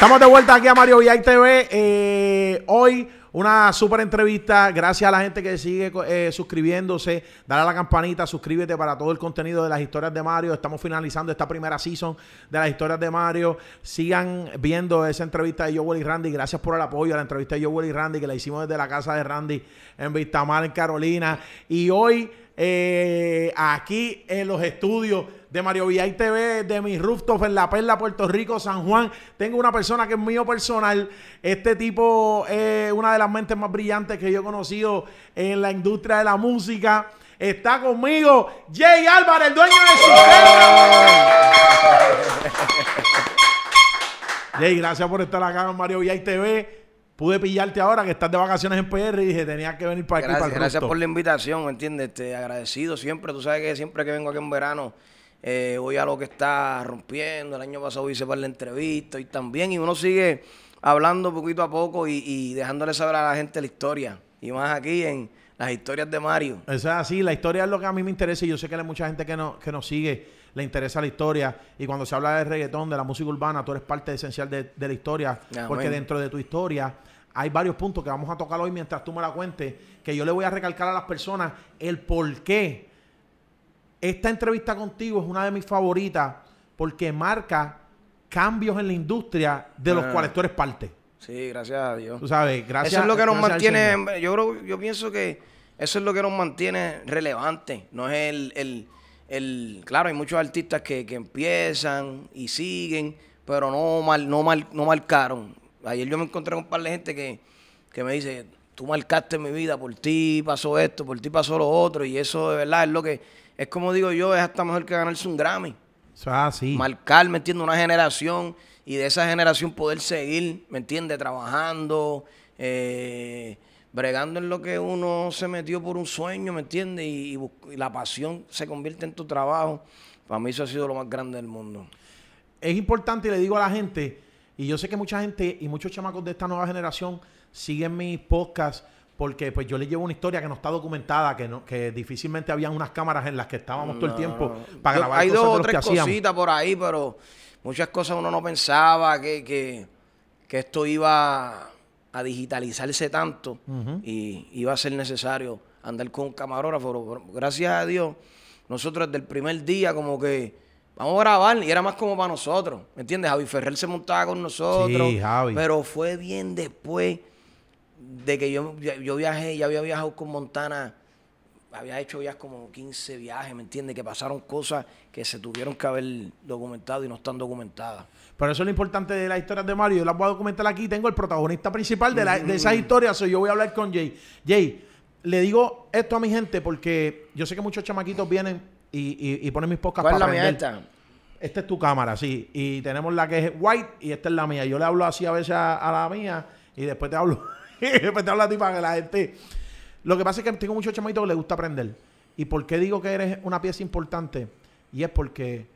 Estamos de vuelta aquí a Mario y TV. Eh, hoy una súper entrevista. Gracias a la gente que sigue eh, suscribiéndose. Dale a la campanita, suscríbete para todo el contenido de las historias de Mario. Estamos finalizando esta primera season de las historias de Mario. Sigan viendo esa entrevista de Joel y Randy. Gracias por el apoyo a la entrevista de Joel y Randy que la hicimos desde la casa de Randy en Vistamar, en Carolina. Y hoy eh, aquí en los estudios de Mario Villay TV, de mi rooftop en La Perla, Puerto Rico, San Juan. Tengo una persona que es mío personal. Este tipo es una de las mentes más brillantes que yo he conocido en la industria de la música. Está conmigo Jay Álvarez, el dueño de su Jay, gracias por estar acá en Mario Villay TV. Pude pillarte ahora que estás de vacaciones en PR y dije, tenía que venir para aquí. Para el gracias por la invitación, ¿me entiendes? Este, agradecido siempre. Tú sabes que siempre que vengo aquí en verano hoy eh, voy a lo que está rompiendo, el año pasado hice para la entrevista y también, y uno sigue hablando poquito a poco y, dejándole saber a la gente la historia, y más aquí en las historias de Mario. esa es así, la historia es lo que a mí me interesa y yo sé que hay mucha gente que, nos sigue le interesa la historia. Y cuando se habla de reggaetón, de la música urbana, tú eres parte esencial de, la historia. porque dentro de tu historia hay varios puntos que vamos a tocar hoy mientras tú me la cuentes. Que yo le voy a recalcar a las personas el por qué esta entrevista contigo es una de mis favoritas porque marca cambios en la industria de los ah. cuales tú eres parte. Sí, gracias a Dios. Tú sabes, gracias Eso es lo que nos mantiene, yo creo, yo pienso que eso es lo que nos mantiene relevante. No es el, claro, hay muchos artistas que, que, empiezan y siguen, pero no mal, no mal, no marcaron. Ayer yo me encontré con un par de gente que, que me dice, tú marcaste mi vida, por ti pasó esto, por ti pasó lo otro, y eso de verdad es lo que es como digo yo, es hasta mejor que ganarse un Grammy. sí. Marcar, ¿me entiendes? Una generación y de esa generación poder seguir, ¿me entiende? Trabajando, eh, bregando en lo que uno se metió por un sueño, ¿me entiende? Y, la pasión se convierte en tu trabajo. Para mí eso ha sido lo más grande del mundo. Es importante, y le digo a la gente, y yo sé que mucha gente y muchos chamacos de esta nueva generación siguen mis podcasts porque pues yo le llevo una historia que no está documentada, que no, que difícilmente habían unas cámaras en las que estábamos todo el tiempo para grabar. Hay dos o tres cositas por ahí, pero muchas cosas uno no pensaba que, esto iba a digitalizarse tanto y iba a ser necesario andar con un camarógrafo. gracias a Dios, nosotros desde el primer día como que vamos a grabar y era más como para nosotros, ¿me entiendes? Javi Ferrer se montaba con nosotros, pero fue bien después de que yo, yo viajé, ya había viajado con Montana, había hecho ya como 15 viajes, ¿me entiendes? Que pasaron cosas que se tuvieron que haber documentado y no están documentadas. Pero eso es lo importante de las historias de Mario. Yo las voy a documentar aquí. Tengo el protagonista principal de, de esas mm. historias. yo voy a hablar con Jay. Jay, le digo esto a mi gente porque yo sé que muchos chamaquitos vienen y, ponen mis pocas ¿Cuál para la Mía esta? es tu cámara, sí. Y tenemos la que es white y esta es la mía. Yo le hablo así a veces a la mía y después te hablo que la gente. Lo que pasa es que tengo muchos muchacho que le gusta aprender. ¿Y por qué digo que eres una pieza importante? Y es porque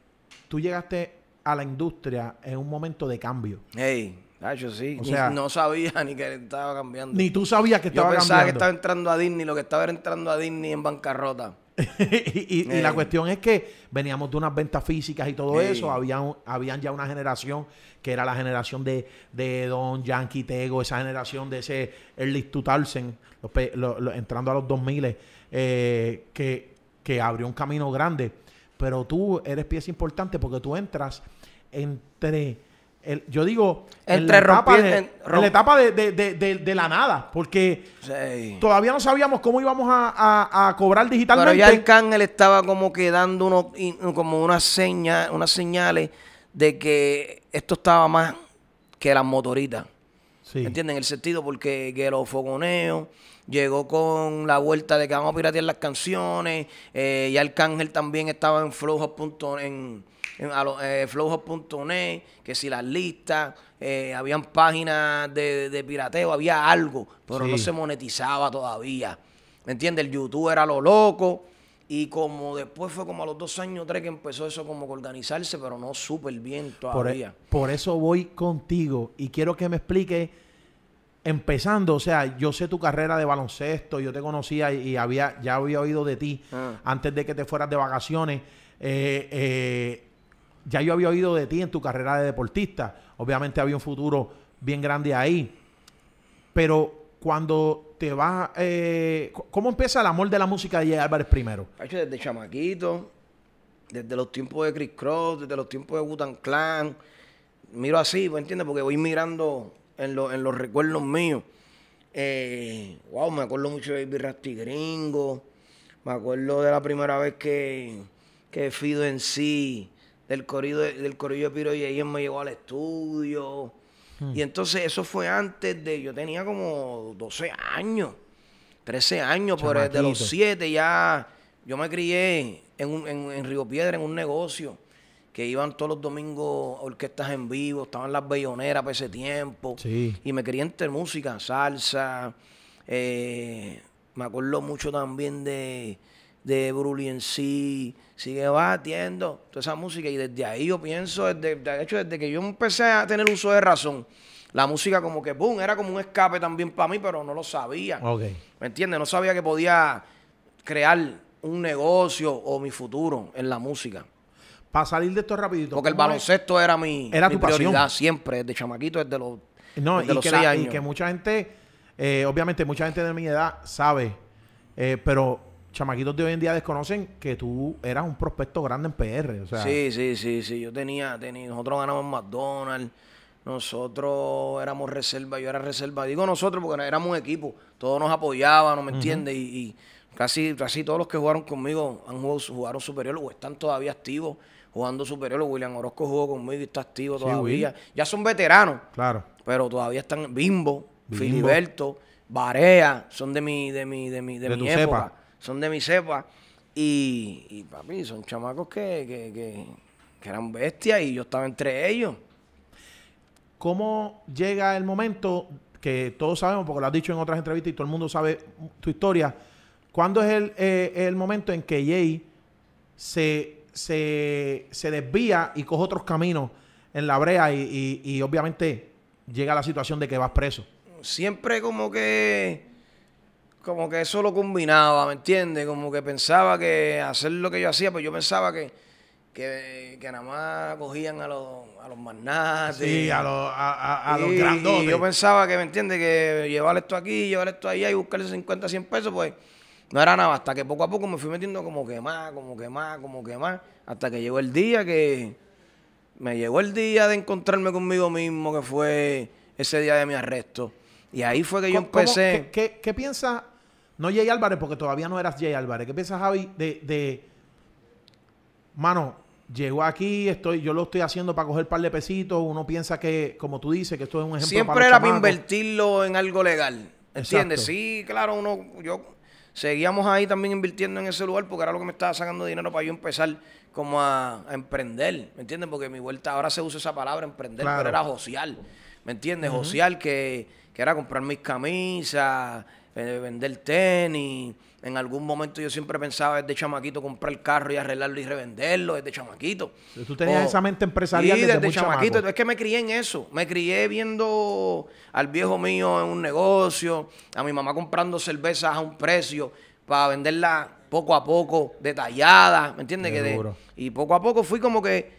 tú llegaste a la industria en un momento de cambio. Ey yo sí. no sabía ni que estaba cambiando. Ni tú sabías que estaba yo pensaba cambiando. que estaba entrando a Disney, lo que estaba era entrando a Disney en bancarrota. y, la eh. cuestión es que veníamos de unas ventas físicas y todo eso. Habían, habían ya una generación que era la generación de, Don Yankee Tego, esa generación de ese Erlich Tutarsen, entrando a los 2000, eh, que, que abrió un camino grande. Pero tú eres pieza importante porque tú entras entre yo digo, en la etapa, de, la nada, porque todavía no sabíamos cómo íbamos a, cobrar digitalmente. Pero ya cángel estaba como que dando uno, como una señal, unas señales de que esto estaba más que las motoritas. Sí. ¿Entienden? El sentido porque que los fogoneos llegó con la vuelta de que vamos a piratear las canciones. Eh, el cángel también estaba en flujo, punto en a los eh, que si las listas, eh, habían páginas de, pirateo, había algo, pero no se monetizaba todavía. ¿Me entiendes? El YouTube era lo loco. Y como después fue como a los dos años, tres que empezó eso como que organizarse, pero no súper bien e- todavía. Por, eso voy contigo y quiero que me explique, empezando, o sea, yo sé tu carrera de baloncesto, yo te conocía y, había, ya había oído de ti ah. antes de que te fueras de vacaciones. Eh, eh, ya yo había oído de ti en tu carrera de deportista. Obviamente había un futuro bien grande ahí. Pero cuando te vas... Eh, ¿Cómo empieza el amor de la música de J. Álvarez primero? Desde chamaquito, desde los tiempos de Chris Cross, desde los tiempos de Butan Clan. Miro así, ¿me entiendes? Porque voy mirando en, los recuerdos míos. Eh, wow, me acuerdo mucho de Baby Rasty Gringo. Me acuerdo de la primera vez que, que Fido en sí del Corrido del corrido de Piro y ahí me llevó al estudio. Hmm. Y entonces eso fue antes de, yo tenía como 12 años, 13 años, pero de los 7 ya yo me crié en, en, Río Piedra, en un negocio que iban todos los domingos orquestas en vivo, estaban las belloneras para ese tiempo. Y me quería entre música, salsa. Eh, me acuerdo mucho también de de Brully en sí, sigue batiendo, toda esa música. Y desde ahí yo pienso, de hecho, desde que yo empecé a tener uso de razón, la música como que, boom, era como un escape también para mí, pero no lo sabía. ¿Me entiendes? No sabía que podía crear un negocio o mi futuro en la música. Para salir de esto rapidito. Porque el baloncesto era mi, era prioridad pasión. siempre, desde chamaquito, desde los, no, y que seis que mucha gente, eh, obviamente mucha gente de mi edad sabe, eh, pero chamaquitos de hoy en día desconocen que tú eras un prospecto grande en PR. Sí, sí, sí, sí. Yo tenía, tenía, nosotros ganamos McDonald's, nosotros éramos reserva, yo era reserva. Digo nosotros porque éramos un equipo, todos nos apoyaban, ¿no me entiendes? Y, casi, casi todos los que jugaron conmigo han jugado, jugaron superior o están todavía activos jugando superior. William Orozco jugó conmigo y está activo todavía. Ya son veteranos. Claro. Pero todavía están Bimbo, Filiberto, Barea, son de mi, de mi, de mi, de, mi época son de mi cepa. Y, y papi, son chamacos que, eran bestias y yo estaba entre ellos. ¿Cómo llega el momento que todos sabemos, porque lo has dicho en otras entrevistas y todo el mundo sabe tu historia? ¿Cuándo es el, eh, momento en que Jay se, desvía y coge otros caminos en la brea y, y obviamente llega la situación de que vas preso? Siempre como que como que eso lo combinaba, ¿me entiendes? Como que pensaba que hacer lo que yo hacía, pues yo pensaba que, nada más cogían a los, a los Sí, a, los, a, grandotes. yo pensaba que, ¿me entiendes? Que llevar esto aquí, llevar esto allá y buscarle 50, 100 pesos, pues no era nada. Hasta que poco a poco me fui metiendo como que más, como que más, como que más. Hasta que llegó el día que... Me llegó el día de encontrarme conmigo mismo, que fue ese día de mi arresto. Y ahí fue que yo empecé... qué piensas no Jay Álvarez, porque todavía no eras Jay Álvarez. ¿Qué piensas, Javi, de, Mano, llegó aquí, estoy, yo lo estoy haciendo para coger un par de pesitos. Uno piensa que, como tú dices, que esto es un ejemplo Siempre era para invertirlo en algo legal. ¿Entiendes? Sí, claro, uno, yo seguíamos ahí también invirtiendo en ese lugar porque era lo que me estaba sacando dinero para yo empezar como a, emprender, ¿me entiendes? Porque mi vuelta ahora se usa esa palabra emprender, pero era social, ¿me entiendes? Social que, que era comprar mis camisas, eh, vender tenis. En algún momento yo siempre pensaba desde chamaquito comprar el carro y arreglarlo y revenderlo desde chamaquito. Tú tenías esa mente empresarial. Sí, desde, chamaquito. Es que me crié en eso. Me crié viendo al viejo mío en un negocio, a mi mamá comprando cervezas a un precio para venderla poco a poco, detallada, ¿me entiendes? Que y poco a poco fui como que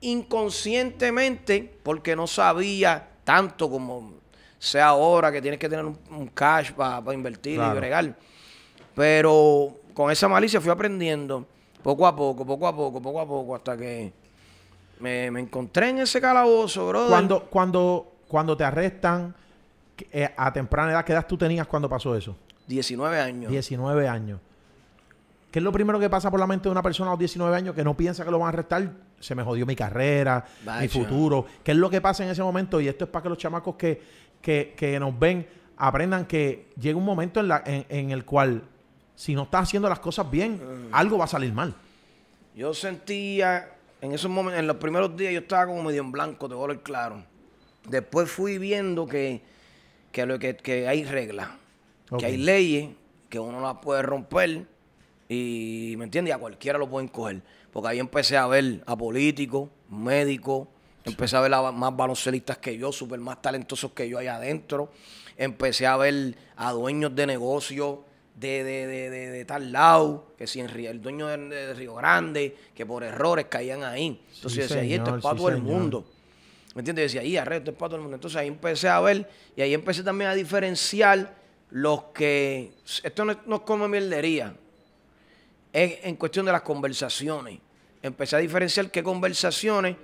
inconscientemente, porque no sabía tanto como sea ahora que tienes que tener un, cash para invertir y bregar. Pero con esa malicia fui aprendiendo poco a poco, poco a poco, poco a poco, hasta que me, encontré en ese calabozo, bro. Cuando, cuando, cuando te arrestan, eh, a temprana edad, ¿qué edad tú tenías cuando pasó eso? 19 años. 19 años. ¿Qué es lo primero que pasa por la mente de una persona a los 19 años que no piensa que lo van a arrestar? Se me jodió mi carrera, mi futuro. ¿Qué es lo que pasa en ese momento? Y esto es para que los chamacos que, que, nos ven aprendan que llega un momento en, el cual, si no estás haciendo las cosas bien, mm. algo va a salir mal. Yo sentía, en esos momentos, en los primeros días yo estaba como medio en blanco, de color claro. Después fui viendo que, lo, que, hay reglas, que hay leyes, que uno las puede romper y, ¿me entiendes? a cualquiera lo pueden coger. Porque ahí empecé a ver a políticos, médicos, Empecé a ver más baloncelistas que yo, súper más talentosos que yo allá adentro. Empecé a ver a dueños de negocios de, tal lado, que si el dueño de, Río Grande, que por errores caían ahí. Entonces decía, esto es para todo el mundo. ¿Me entiendes? decía, y arre esto es para todo el mundo. Entonces ahí empecé a ver y ahí empecé también a diferenciar los que. Esto no es, no es como mierdería. Es en cuestión de las conversaciones. Empecé a diferenciar qué conversaciones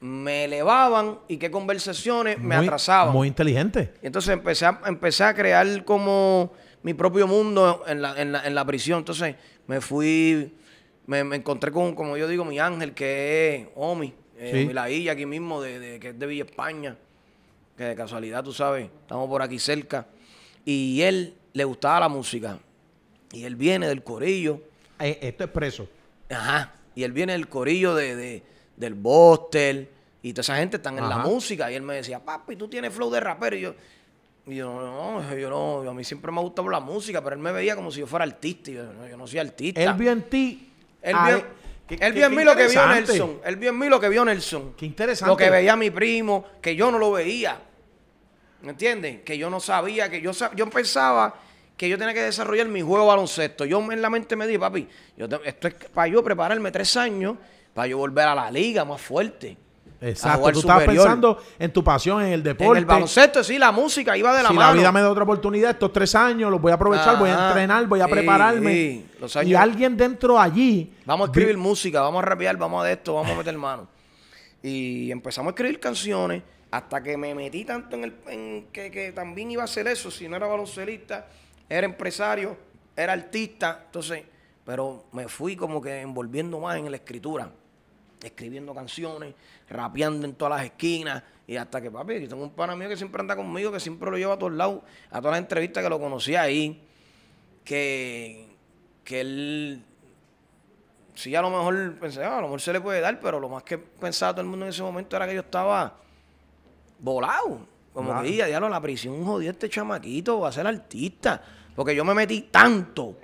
me elevaban y qué conversaciones me atrasaban. Muy inteligente. Y entonces empecé a, a crear como mi propio mundo en la, prisión. Entonces me fui, me, encontré con, como yo digo, mi ángel, que es Omi, eh, la isla aquí mismo, de, de, que es de Villa España, que de casualidad, tú sabes, estamos por aquí cerca. Y él le gustaba la música. Y él viene del corillo. Eh, esto es preso. Ajá. Y él viene del corillo de del bóster, y toda esa gente están en la música. Y él me decía, papi, tú tienes flow de rapero. Y yo, yo no, yo no, a mí siempre me ha gustado la música, pero él me veía como si yo fuera artista. Y yo, no, yo no soy artista. Él vio en ti. Él vio, e- él vio en mí lo que vio Nelson. Él vio en mí lo que vio Nelson. Qué interesante. Lo que veía mi primo, que yo no lo veía. ¿Me entiendes? Que yo no sabía, que yo, yo pensaba que yo tenía que desarrollar mi juego baloncesto. Yo en la mente me dije, papi, yo esto es para yo prepararme tres años para yo volver a la liga más fuerte. Exacto, tú estabas pensando en tu pasión, en el deporte. En el baloncesto, sí, la música iba de la mano. Si la vida me da otra oportunidad, estos tres años los voy a aprovechar, voy a entrenar, voy a prepararme. Y alguien dentro allí. Vamos a escribir música, vamos a rapear, vamos a esto, vamos a meter mano. Y empezamos a escribir canciones hasta que me metí tanto en el. que, también iba a hacer eso, si no era baloncelista, era empresario, era artista, entonces. Pero me fui como que envolviendo más en la escritura escribiendo canciones, rapeando en todas las esquinas. Y hasta que, papi, tengo un pana mío que siempre anda conmigo, que siempre lo lleva a todos lados, a todas las entrevistas que lo conocía ahí, que, él, sí, a lo mejor pensaba, ah, a lo mejor se le puede dar, pero lo más que pensaba todo el mundo en ese momento era que yo estaba volado. Como que, ya, a la prisión un jodido este chamaquito, va a ser artista. Porque yo me metí tanto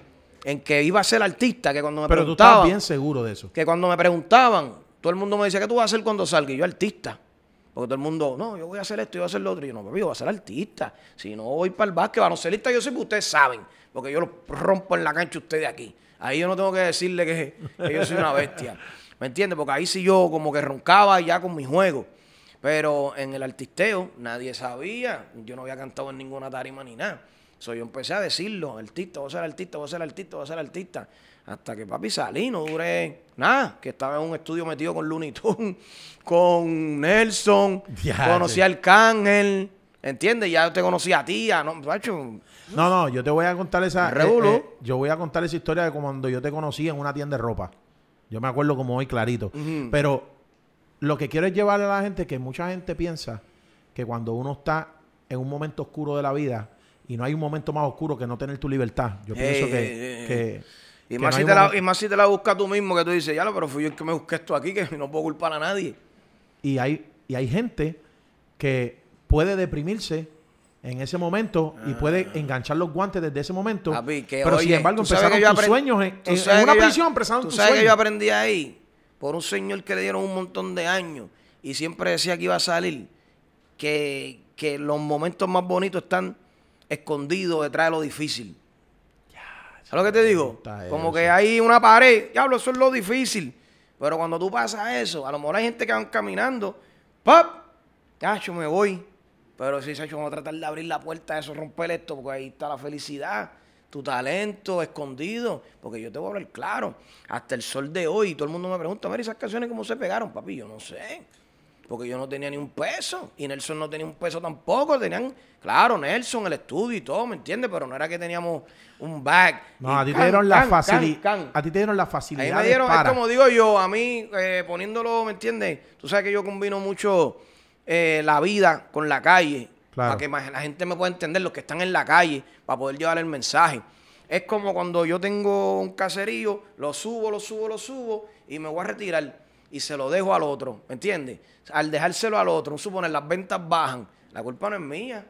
en que iba a ser artista que cuando me Pero tú estabas bien seguro de eso. Que cuando me preguntaban, todo el mundo me decía, ¿qué tú vas a hacer cuando salga? Y yo, artista. Porque todo el mundo, no, yo voy a hacer esto, yo voy a hacer lo otro. Y yo, no, papi, yo voy a ser artista. Si no voy para el básquet, baloncelista, yo sé que pues, ustedes saben. Porque yo lo rompo en la cancha ustedes aquí. Ahí yo no tengo que decirle que, yo soy una bestia. ¿Me entiendes? Porque ahí sí yo como que roncaba ya con mi juego. Pero en el artisteo nadie sabía. Yo no había cantado en ninguna tarima ni nada. So, yo empecé a decirlo, artista, voy a ser artista, voy a ser artista, voy a ser artista. Hasta que papi salí, no duré nada, que estaba en un estudio metido con Looney Tunes, con Nelson, conocí al Cángel, ¿entiendes? Ya te conocí a ti, no, macho. No, no, yo te voy a contar esa. Eh, eh, yo voy a contar esa historia de cuando yo te conocí en una tienda de ropa. Yo me acuerdo como hoy clarito. Pero lo que quiero es llevarle a la gente que mucha gente piensa que cuando uno está en un momento oscuro de la vida y no hay un momento más oscuro que no tener tu libertad. Yo eh, pienso que y más, si te la, y si te la buscas tú mismo, que tú dices, ya, lo pero fui yo el que me busqué esto aquí, que no puedo culpar a nadie. Y hay, y hay gente que puede deprimirse en ese momento y ah. puede enganchar los guantes desde ese momento. pero sin embargo empezaron tus sueños en, una prisión, empezaron tus sueños. sabes que yo aprendí ahí? Por un señor que le dieron un montón de años y siempre decía que iba a salir, que, que los momentos más bonitos están escondidos detrás de lo difícil. ¿Sabes lo que te digo? Como que hay una pared, diablo, eso es lo difícil. Pero cuando tú pasas eso, a lo mejor hay gente que van caminando, ¡pap! Cacho, me voy. Pero si se vamos a tratar de abrir la puerta de eso, romper esto, porque ahí está la felicidad, tu talento escondido. Porque yo te voy a hablar claro, hasta el sol de hoy, todo el mundo me pregunta, mira, esas canciones cómo se pegaron, papi, yo no sé porque yo no tenía ni un peso y Nelson no tenía un peso tampoco. Tenían, claro, Nelson, el estudio y todo, ¿me entiendes? Pero no era que teníamos un back No, a ti, te dieron la facilidad. A ti te dieron la facilidad. como digo yo, a mí eh, poniéndolo, ¿me entiendes? Tú sabes que yo combino mucho eh, la vida con la calle. Para que la gente me pueda entender, los que están en la calle, para poder llevar el mensaje. Es como cuando yo tengo un caserío, lo subo, lo subo, lo subo y me voy a retirar y se lo dejo al otro, ¿me entiendes? Al dejárselo al otro, Un suponer las ventas bajan, la culpa no es mía.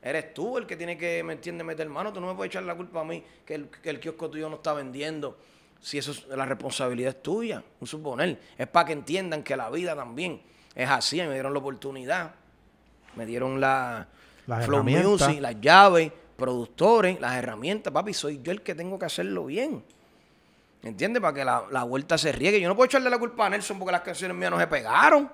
Eres tú el que tiene que, ¿me entiendes? Meter mano, tú no me puedes echar la culpa a mí que el, kiosco tuyo no está vendiendo. Si eso es, la responsabilidad tuya, un suponer. Es para que entiendan que la vida también es así. Me dieron la oportunidad, me dieron la, la Flow Music, las llaves, productores, las herramientas, papi, soy yo el que tengo que hacerlo bien. ¿Entiendes? Para que la, vuelta se riegue. Yo no puedo echarle la culpa a Nelson porque las canciones mías no se pegaron.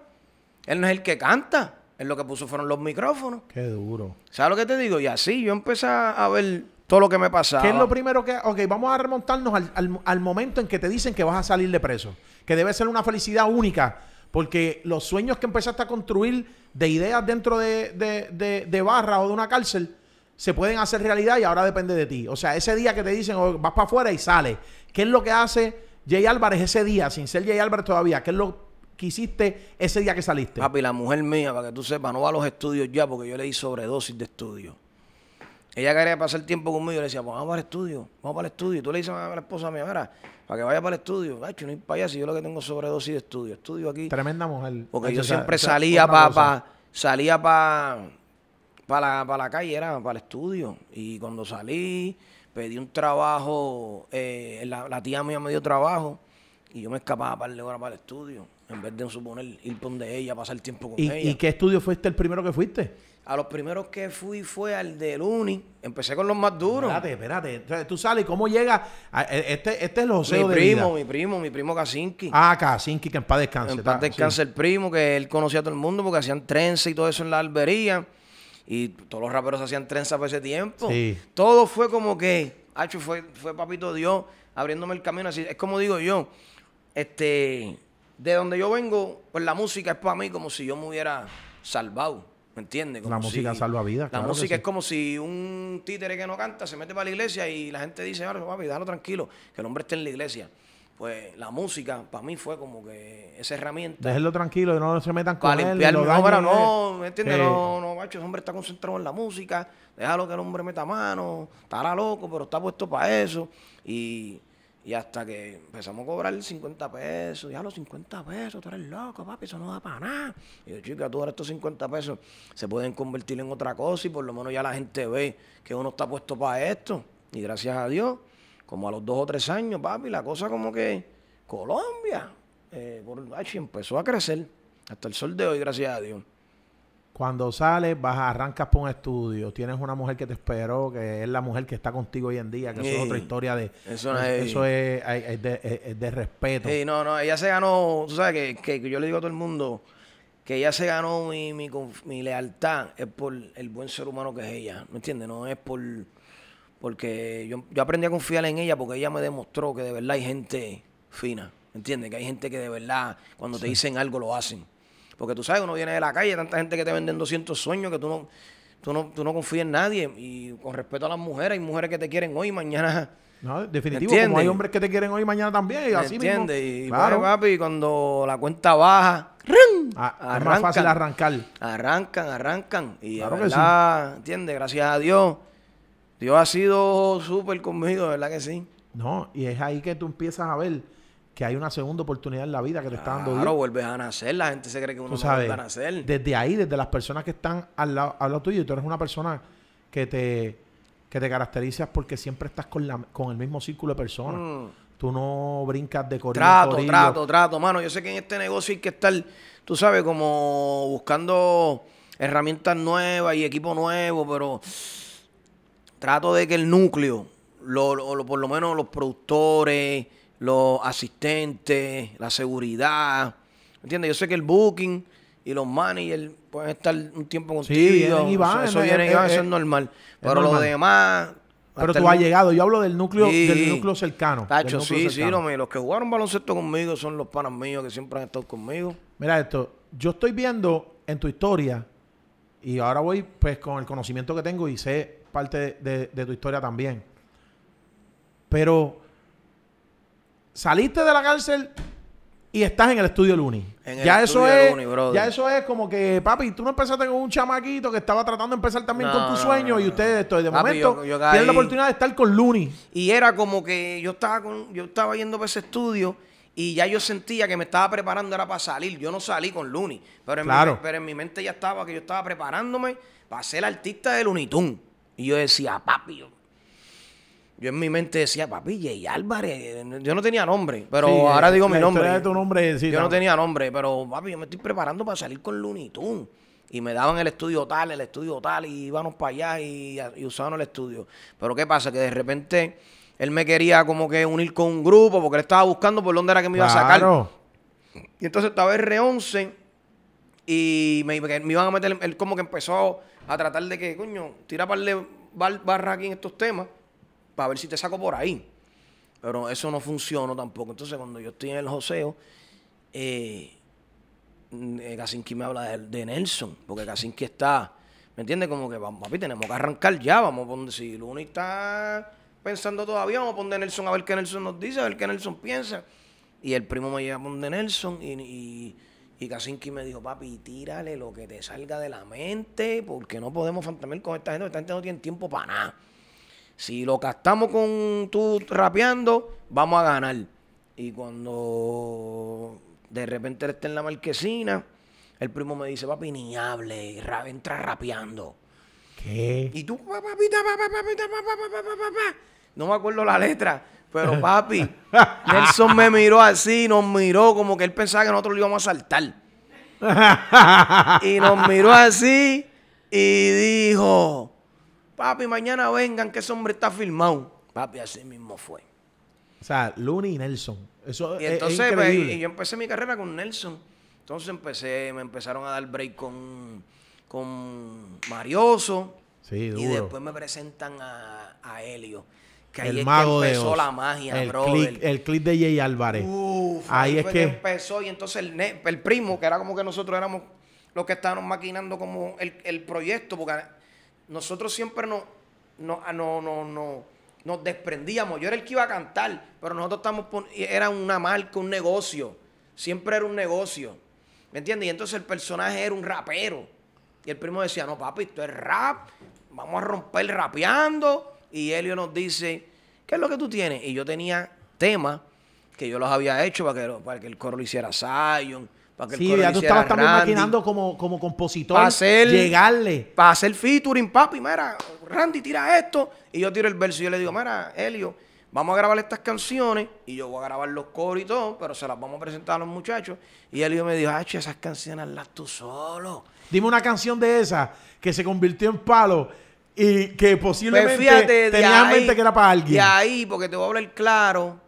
Él no es el que canta. Él lo que puso fueron los micrófonos. Qué duro. ¿Sabes lo que te digo? Y así yo empecé a ver todo lo que me pasaba. ¿Qué es lo primero que.? Ok, vamos a remontarnos al, momento en que te dicen que vas a salir de preso. Que debe ser una felicidad única. Porque los sueños que empezaste a construir de ideas dentro de, de, de barra o de una cárcel se pueden hacer realidad y ahora depende de ti. O sea, ese día que te dicen, oh, vas para afuera y sales, ¿qué es lo que hace Jay Álvarez ese día, sin ser Jay Álvarez todavía? ¿Qué es lo que hiciste ese día que saliste? Papi, la mujer mía, para que tú sepas, no va a los estudios ya porque yo le di sobredosis de estudio. Ella quería pasar el tiempo conmigo y le decía, pues vamos para el estudio, vamos para el estudio. Y tú le dices a la esposa mía, mira, para que vaya para el estudio. que no ir para allá si yo lo que tengo sobredosis de estudio. Estudio aquí. Tremenda mujer. Porque yo, siempre salía para, salía para para, para la calle, era para el estudio. Y cuando salí, pedí un trabajo, eh, la, tía mía me dio trabajo y yo me escapaba para el, para el estudio, en vez de suponer ir donde ella, pasar el tiempo con ella. ¿Y qué estudio fuiste el primero que fuiste? A los primeros que fui fue al del Uni. Empecé con los más duros. Espérate, espérate. Tú sales, ¿cómo llega? este, este es lo José. Mi primo, mi primo, mi primo Kaczynski. Ah, Kaczynski, que en paz descanse. En paz descanse el primo, que él conocía a todo el mundo porque hacían trenza y todo eso en la albería y todos los raperos hacían trenza por ese tiempo. Todo fue como que, Hacho, fue, fue papito Dios abriéndome el camino. Así, es como digo yo, este, de donde yo vengo, pues la música es para mí como si yo me hubiera salvado. ¿Me entiendes? la música salva vidas. La música es como si un títere que no canta se mete para la iglesia y la gente dice, ahora papi, déjalo tranquilo, que el hombre esté en la iglesia pues la música para mí fue como que esa herramienta. Déjenlo tranquilo, no se metan con para Limpiar, no, pero no, ¿me entiendes? No, no, macho, ese hombre está concentrado en la música, déjalo que el hombre meta mano, estará loco, pero está puesto para eso. Y, hasta que empezamos a cobrar 50 pesos, ya los 50 pesos, tú eres loco, papi, eso no da para nada. Y yo, chica, tú ahora estos 50 pesos se pueden convertir en otra cosa y por lo menos ya la gente ve que uno está puesto para esto. Y gracias a Dios como a los dos o tres años, papi, la cosa como que Colombia eh, por, ay, empezó a crecer hasta el sol de hoy, gracias a Dios. Cuando sales, vas, arrancas por un estudio, tienes una mujer que te esperó, que es la mujer que está contigo hoy en día, que eso es otra historia de... Eso, es, eso es, de, respeto. Sí, no, no, ella se ganó, tú sabes que, que yo le digo a todo el mundo, que ella se ganó mi, mi, mi, lealtad es por el buen ser humano que es ella, ¿me entiendes? No es por, porque yo, aprendí a confiar en ella porque ella me demostró que de verdad hay gente fina. ¿Entiendes? Que hay gente que de verdad, cuando te dicen algo, lo hacen. Porque tú sabes, uno viene de la calle, tanta gente que te venden 200 sueños que tú no, tú no, tú no confías en nadie. Y con respeto a las mujeres, hay mujeres que te quieren hoy, y mañana. No, definitivo, hay hombres que te quieren hoy, y mañana también. así entiende? Y claro. papi, cuando la cuenta baja, arranca. Ah, es más fácil arrancar. Arrancan, arrancan. Y claro verdad, ¿entiendes? Gracias a Dios Dios ha sido súper conmigo, ¿verdad que sí? No, y es ahí que tú empiezas a ver que hay una segunda oportunidad en la vida que te está dando Dios. Claro, vuelves a nacer, la gente se cree que uno no vuelve a nacer. Desde ahí, desde las personas que están al lado, al lado tuyo, tú eres una persona que te, que te caracterizas porque siempre estás con, con el mismo círculo de personas. Mm. Tú no brincas de corriente. Trato, trato, trato, mano. Yo sé que en este negocio hay que estar, tú sabes, como buscando herramientas nuevas y equipo nuevo, pero trato de que el núcleo, por lo menos los productores, los asistentes, la seguridad, ¿entiendes? Yo sé que el booking y los managers pueden estar un tiempo contigo. Sí, van, eso viene y va, eso es normal. Pero los demás... Pero tú has llegado, yo hablo del núcleo, del núcleo cercano. Tacho, sí, sí, sí, los, que jugaron baloncesto conmigo son los panas míos que siempre han estado conmigo. Mira esto, yo estoy viendo en tu historia, y ahora voy pues con el conocimiento que tengo y sé parte de, tu historia también. Pero saliste de la cárcel y estás en el estudio Luni. ya eso es, ya eso es como que, papi, tú no empezaste con un chamaquito que estaba tratando de empezar también con tu sueño y ustedes estoy de momento tienen la oportunidad de estar con Luni. Y era como que yo estaba con, yo estaba yendo para ese estudio y ya yo sentía que me estaba preparando era para salir. Yo no salí con Luni, pero en, mi, en mi mente ya estaba que yo estaba preparándome para ser artista de Looney y yo decía, papi. Yo, en mi mente decía, papi, Jay Álvarez. Yo no tenía nombre, pero ahora eh, digo mi nombre. tu nombre yo no tenía nombre, pero papi, yo me estoy preparando para salir con Looney Tunes. Y me daban el estudio tal, el estudio tal, y íbamos para allá y, usaban el estudio. Pero ¿qué pasa? Que de repente él me quería como que unir con un grupo porque él estaba buscando por dónde era que me iba a sacar. Y entonces estaba R11 y me, iban a meter, él como que empezó a tratar de que, coño, tira para le barra aquí en estos temas para ver si te saco por ahí. Pero eso no funcionó tampoco. Entonces, cuando yo estoy en el joseo, eh, eh me habla de, Nelson, porque Kacinqui está, ¿me entiendes? Como que, papi, tenemos que arrancar ya, vamos a poner, si Luni está pensando todavía, vamos a poner Nelson a ver qué Nelson nos dice, a ver qué Nelson piensa. Y el primo me lleva a poner Nelson y y Kaczynski me dijo, papi, tírale lo que te salga de la mente, porque no podemos fantamear con esta gente, esta gente no tiene tiempo para nada. Si lo gastamos con tú rapeando, vamos a ganar. Y cuando de repente él está en la marquesina, el primo me dice, papi, niñable, entra rapeando. ¿Qué? Y tú, papi, papi, papi, papi, papi, papi, papi. no me acuerdo la letra, pero papi, Nelson me miró así, nos miró como que él pensaba que nosotros lo íbamos a saltar. y nos miró así y dijo, papi, mañana vengan que ese hombre está filmado. Papi, así mismo fue. O sea, Looney y Nelson. Eso pues, y yo empecé mi carrera con Nelson. Entonces empecé, me empezaron a dar break con, con Marioso. Sí, Y después me presentan a, a Helio. Que el mago empezó de la magia, el bro. el clip de Jay Álvarez. ahí, es que... empezó. Y entonces el, primo, que era como que nosotros éramos los que estábamos maquinando como el, proyecto, porque nosotros siempre nos, ah, no, no, no, nos desprendíamos. Yo era el que iba a cantar, pero nosotros estamos era una marca, un negocio. Siempre era un negocio. ¿Me entiendes? Y entonces el personaje era un rapero. Y el primo decía, no, papi, esto es rap, vamos a romper rapeando y Helio nos dice, ¿qué es lo que tú tienes? Y yo tenía temas que yo los había hecho para que, el coro lo hiciera Zion, para que el coro ya tú estabas también maquinando como, como compositor, para hacer, llegarle. Para hacer featuring, papi, mira, Randy tira esto, y yo tiro el verso y yo le digo, mira, Helio, vamos a grabar estas canciones, y yo voy a grabar los coros y todo, pero se las vamos a presentar a los muchachos. Y Elio me dijo, ah, esas canciones las tú solo. Dime una canción de esas que se convirtió en palo y que pues posiblemente tenía mente que era para alguien. Y ahí, porque te voy a hablar claro,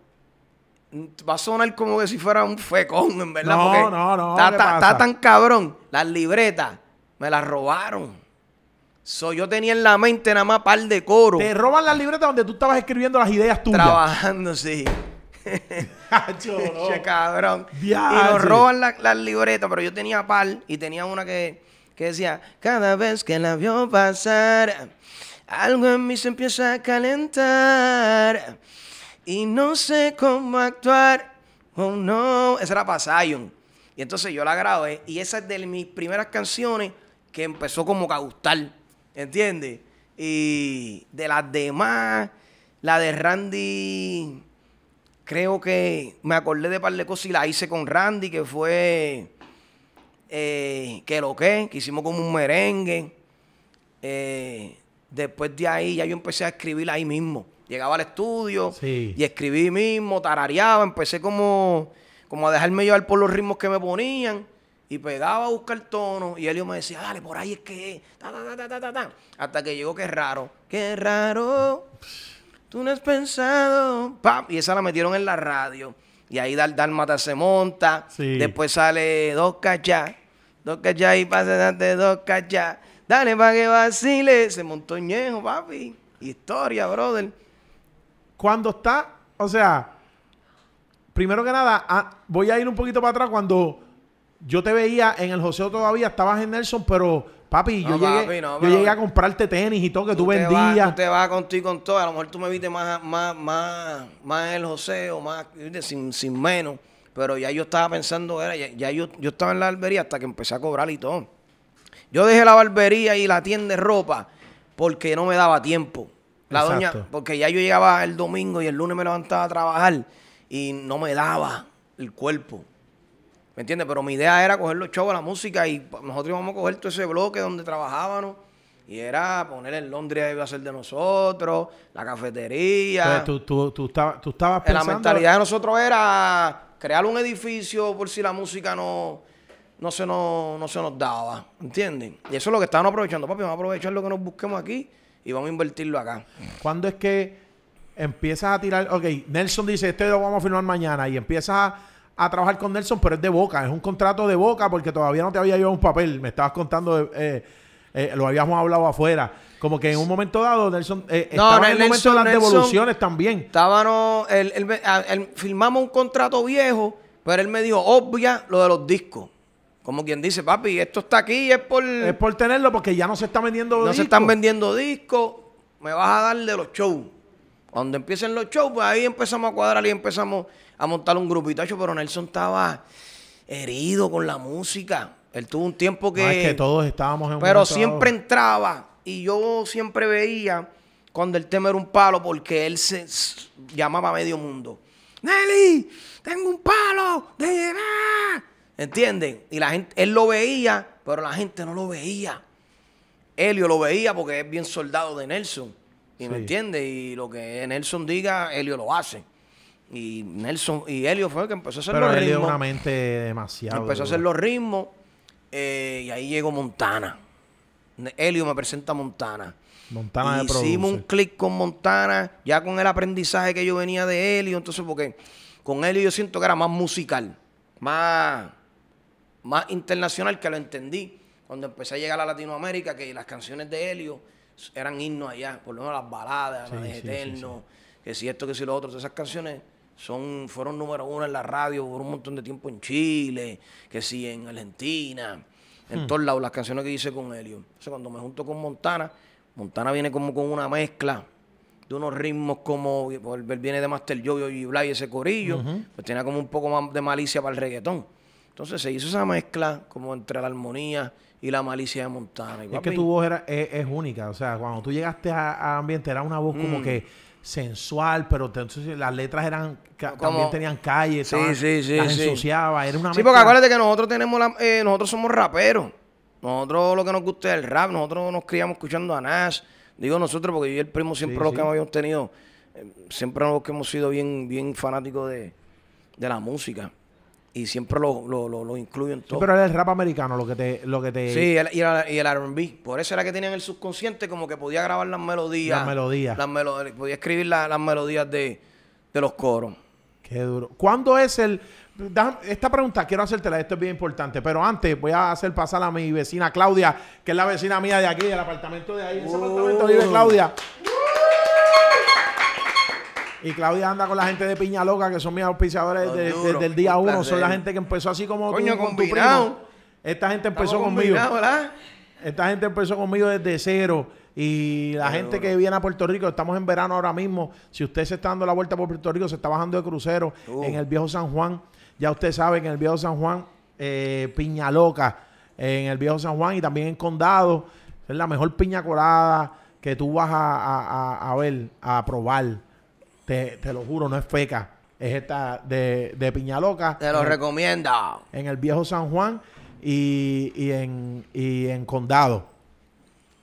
va a sonar como que si fuera un fecón, en verdad. No, porque no, no. Está, tan cabrón. Las libretas me las robaron. So, yo tenía en la mente nada más par de coro. Te roban las libretas donde tú estabas escribiendo las ideas tuyas. Trabajando, sí. cabrón. Y roban las libretas, pero yo tenía par y tenía una que, que decía, cada vez que la vio pasar algo en mí se empieza a calentar y no sé cómo actuar. Oh no, esa era para Y entonces yo la grabé y esa es de mis primeras canciones que empezó como que a gustar, ¿entiendes? Y de las demás, la de Randy, creo que me acordé de par de cosas y la hice con Randy, que fue eh, que lo que, que hicimos como un merengue. Eh, después de ahí ya yo empecé a escribir ahí mismo. Llegaba al estudio y escribí mismo, tarareaba, empecé como, como a dejarme llevar por los ritmos que me ponían y pegaba a buscar tono y Elio me decía, dale, por ahí es que Hasta que llegó, qué raro, qué raro, tú no has pensado. Y esa la metieron en la radio. Y ahí Dalmata se monta. Después sale dos cachas, dos cachas y pasa de dos cachas. Dale para que vacile. Se montó papi. Historia, brother. Cuando está, o sea, primero que nada, ah, voy a ir un poquito para atrás. Cuando yo te veía en el joseo todavía, estabas en Nelson, pero papi, yo, llegué, a comprarte tenis y todo que tú, vendías. Te tú te con todo. A lo mejor tú me viste más, más, más, más en el joseo, más, sin, menos. Pero ya yo estaba pensando, era, ya, yo, yo estaba en la albería hasta que empecé a cobrar y todo. Yo dejé la barbería y la tienda de ropa porque no me daba tiempo. La doña, porque ya yo llegaba el domingo y el lunes me levantaba a trabajar y no me daba el cuerpo. ¿Me entiendes? Pero mi idea era coger los shows, la música y nosotros íbamos a coger todo ese bloque donde trabajábamos. Y era poner el Londres iba a ser de nosotros, la cafetería. Tú, tú, tú, estabas pensando... La mentalidad de nosotros era crear un edificio por si la música no, no se nos, no se nos daba, ¿entienden? Y eso es lo que estaban aprovechando, papi, vamos a aprovechar lo que nos busquemos aquí y vamos a invertirlo acá. ¿Cuándo es que empiezas a tirar, ok, Nelson dice, este lo vamos a firmar mañana y empiezas a, trabajar con Nelson, pero es de boca, es un contrato de boca porque todavía no te había llevado un papel, me estabas contando, eh, eh, eh, lo habíamos hablado afuera. Como que en un momento dado, Nelson, estaba en el momento de las devoluciones también. Estábamos, no, firmamos un contrato viejo, pero él me dijo, obvia lo de los discos. Como quien dice, papi, esto está aquí, es por. Es por tenerlo porque ya no se está vendiendo discos. No se están vendiendo discos, me vas a dar de los shows. Cuando empiecen los shows, pues ahí empezamos a cuadrar y empezamos a montar un grupito. Pero Nelson estaba herido con la música. Él tuvo un tiempo que. No, que todos estábamos en Pero siempre entraba y yo siempre veía cuando el tema era un palo porque él se llamaba a medio mundo. Nelly, tengo un palo de. ¿Entienden? Y la gente, él lo veía, pero la gente no lo veía. Helio lo veía porque es bien soldado de Nelson. ¿Y me entiende? Y lo que Nelson diga, Helio lo hace. Y Nelson y Helio fue el que empezó a hacer pero los Helio ritmos. una mente demasiado. Empezó a hacer los ritmos. Eh, y ahí llegó Montana. Helio me presenta a Montana. Montana y Hicimos un clic con Montana, ya con el aprendizaje que yo venía de Helio. Entonces, porque con Helio yo siento que era más musical, más más internacional que lo entendí cuando empecé a llegar a Latinoamérica, que las canciones de Helio eran himnos allá, por lo menos las baladas, las de que si esto, que si lo otro, esas canciones son, fueron número uno en la radio por un montón de tiempo en Chile, que si en Argentina, en hmm. todos lados, las canciones que hice con Helio. Entonces cuando me junto con Montana, Montana viene como con una mezcla de unos ritmos como, él viene de Master Yo, y ese corillo, pues tenía como un poco más de malicia para el reggaetón. Entonces se hizo esa mezcla como entre la armonía y la malicia de Montana. es que tu voz era, es, única. O sea, cuando tú llegaste a, Ambiente era una voz como mm. que sensual, pero entonces las letras eran también tenían calle, las era una Sí, porque acuérdate que nosotros tenemos eh, nosotros somos raperos. Nosotros lo que nos gusta es el rap, nosotros nos criamos escuchando a Nas. Digo nosotros porque yo y el primo siempre lo que habíamos tenido, eh, siempre lo que hemos sido bien bien fanáticos de la música y siempre lo, lo, lo, lo incluyo todo. pero era el rap americano lo que te... Lo que te... Sí, y, el, y el R&B. Por eso era que tenían el subconsciente como que podía grabar las melodías. Las melodías. Las podía escribir las melodías de, los coros. Qué duro. ¿Cuándo es el...? esta pregunta quiero hacértela, esto es bien importante, pero antes voy a hacer pasar a mi vecina Claudia, que es la vecina mía de aquí, del apartamento de ahí. En ese apartamento vive oh. Claudia. Y Claudia anda con la gente de Piña Loca, que son mis auspiciadores desde el día uno. Son la gente que empezó así como Coño, tú, con tu primo. Esta gente empezó conmigo. ¿verdad? Esta gente empezó conmigo desde cero. Y la gente que viene a Puerto Rico, estamos en verano ahora mismo. Si usted se está dando la vuelta por Puerto Rico, se está bajando de crucero uh. en el viejo San Juan. Ya usted sabe que en el viejo San Juan, eh, piña loca, en el viejo San Juan y también en Condado, es la mejor piña colada que tú vas a, a ver, a probar. Te, lo juro, no es feca. Es esta de, piña loca. Te lo recomiendo. En el viejo San Juan y, en, Condado.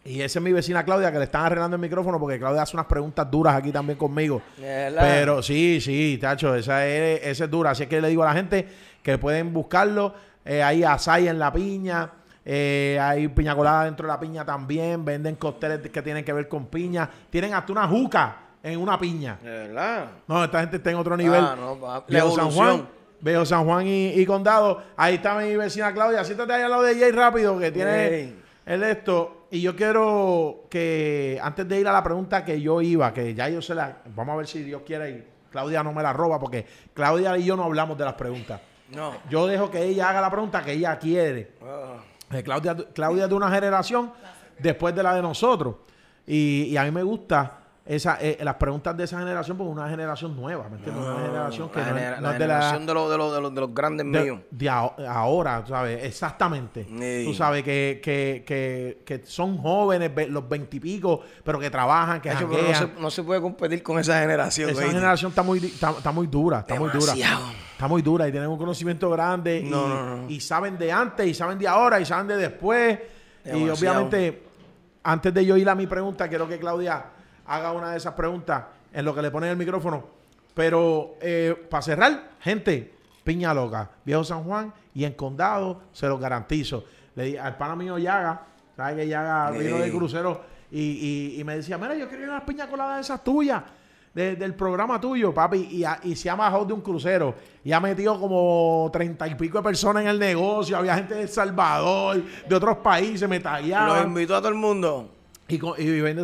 Y esa es mi vecina Claudia, que le están arreglando el micrófono porque Claudia hace unas preguntas duras aquí también conmigo. Pero sí, sí, Tacho, esa es, dura. Así que le digo a la gente que pueden buscarlo. Eh, hay asay en la piña, eh, hay piña colada dentro de la piña también. Venden cócteles que tienen que ver con piña. Tienen hasta una juca en una piña. verdad? No, esta gente está en otro nivel. Veo ah, San Juan. Veo San Juan y, Condado. Ahí está mi vecina Claudia. Siéntate ahí al lado de Jay rápido, que tiene el esto. Y yo quiero que, antes de ir a la pregunta que yo iba, que ya yo se la. Vamos a ver si Dios quiere ir. Claudia no me la roba, porque Claudia y yo no hablamos de las preguntas. No. Yo dejo que ella haga la pregunta que ella quiere. Ah. Eh, Claudia, Claudia de una generación después de la de nosotros. Y, y a mí me gusta eh, las preguntas de esa generación, pues una generación nueva, ¿me una ah, generación que de generación de, de, de, los, grandes de, De ahora, ¿sabes? Exactamente. Tú sabes que, son jóvenes, los veintipico, pero que trabajan, que hecho, no, se, puede competir con esa generación. Esa generación está muy, dura, está muy dura. Está muy dura y tienen un conocimiento grande y, saben de antes y saben de ahora y saben de después. Y obviamente, antes de yo ir a mi pregunta, quiero que Claudia haga una de esas preguntas en lo que le ponen el micrófono. Pero eh, para cerrar, gente, Piña Loca, Viejo San Juan y en Condado, se lo garantizo. Le di, al pana mío Yaga, ¿sabes que Yaga vino de crucero? Y, y, me decía, mira, yo quiero las piña coladas de esas tuyas, del programa tuyo, papi. Y, se ha bajado de un crucero. Y ha metido como treinta y pico de personas en el negocio. Había gente de El Salvador, de otros países, me tallaban. Los invito a todo el mundo. Y,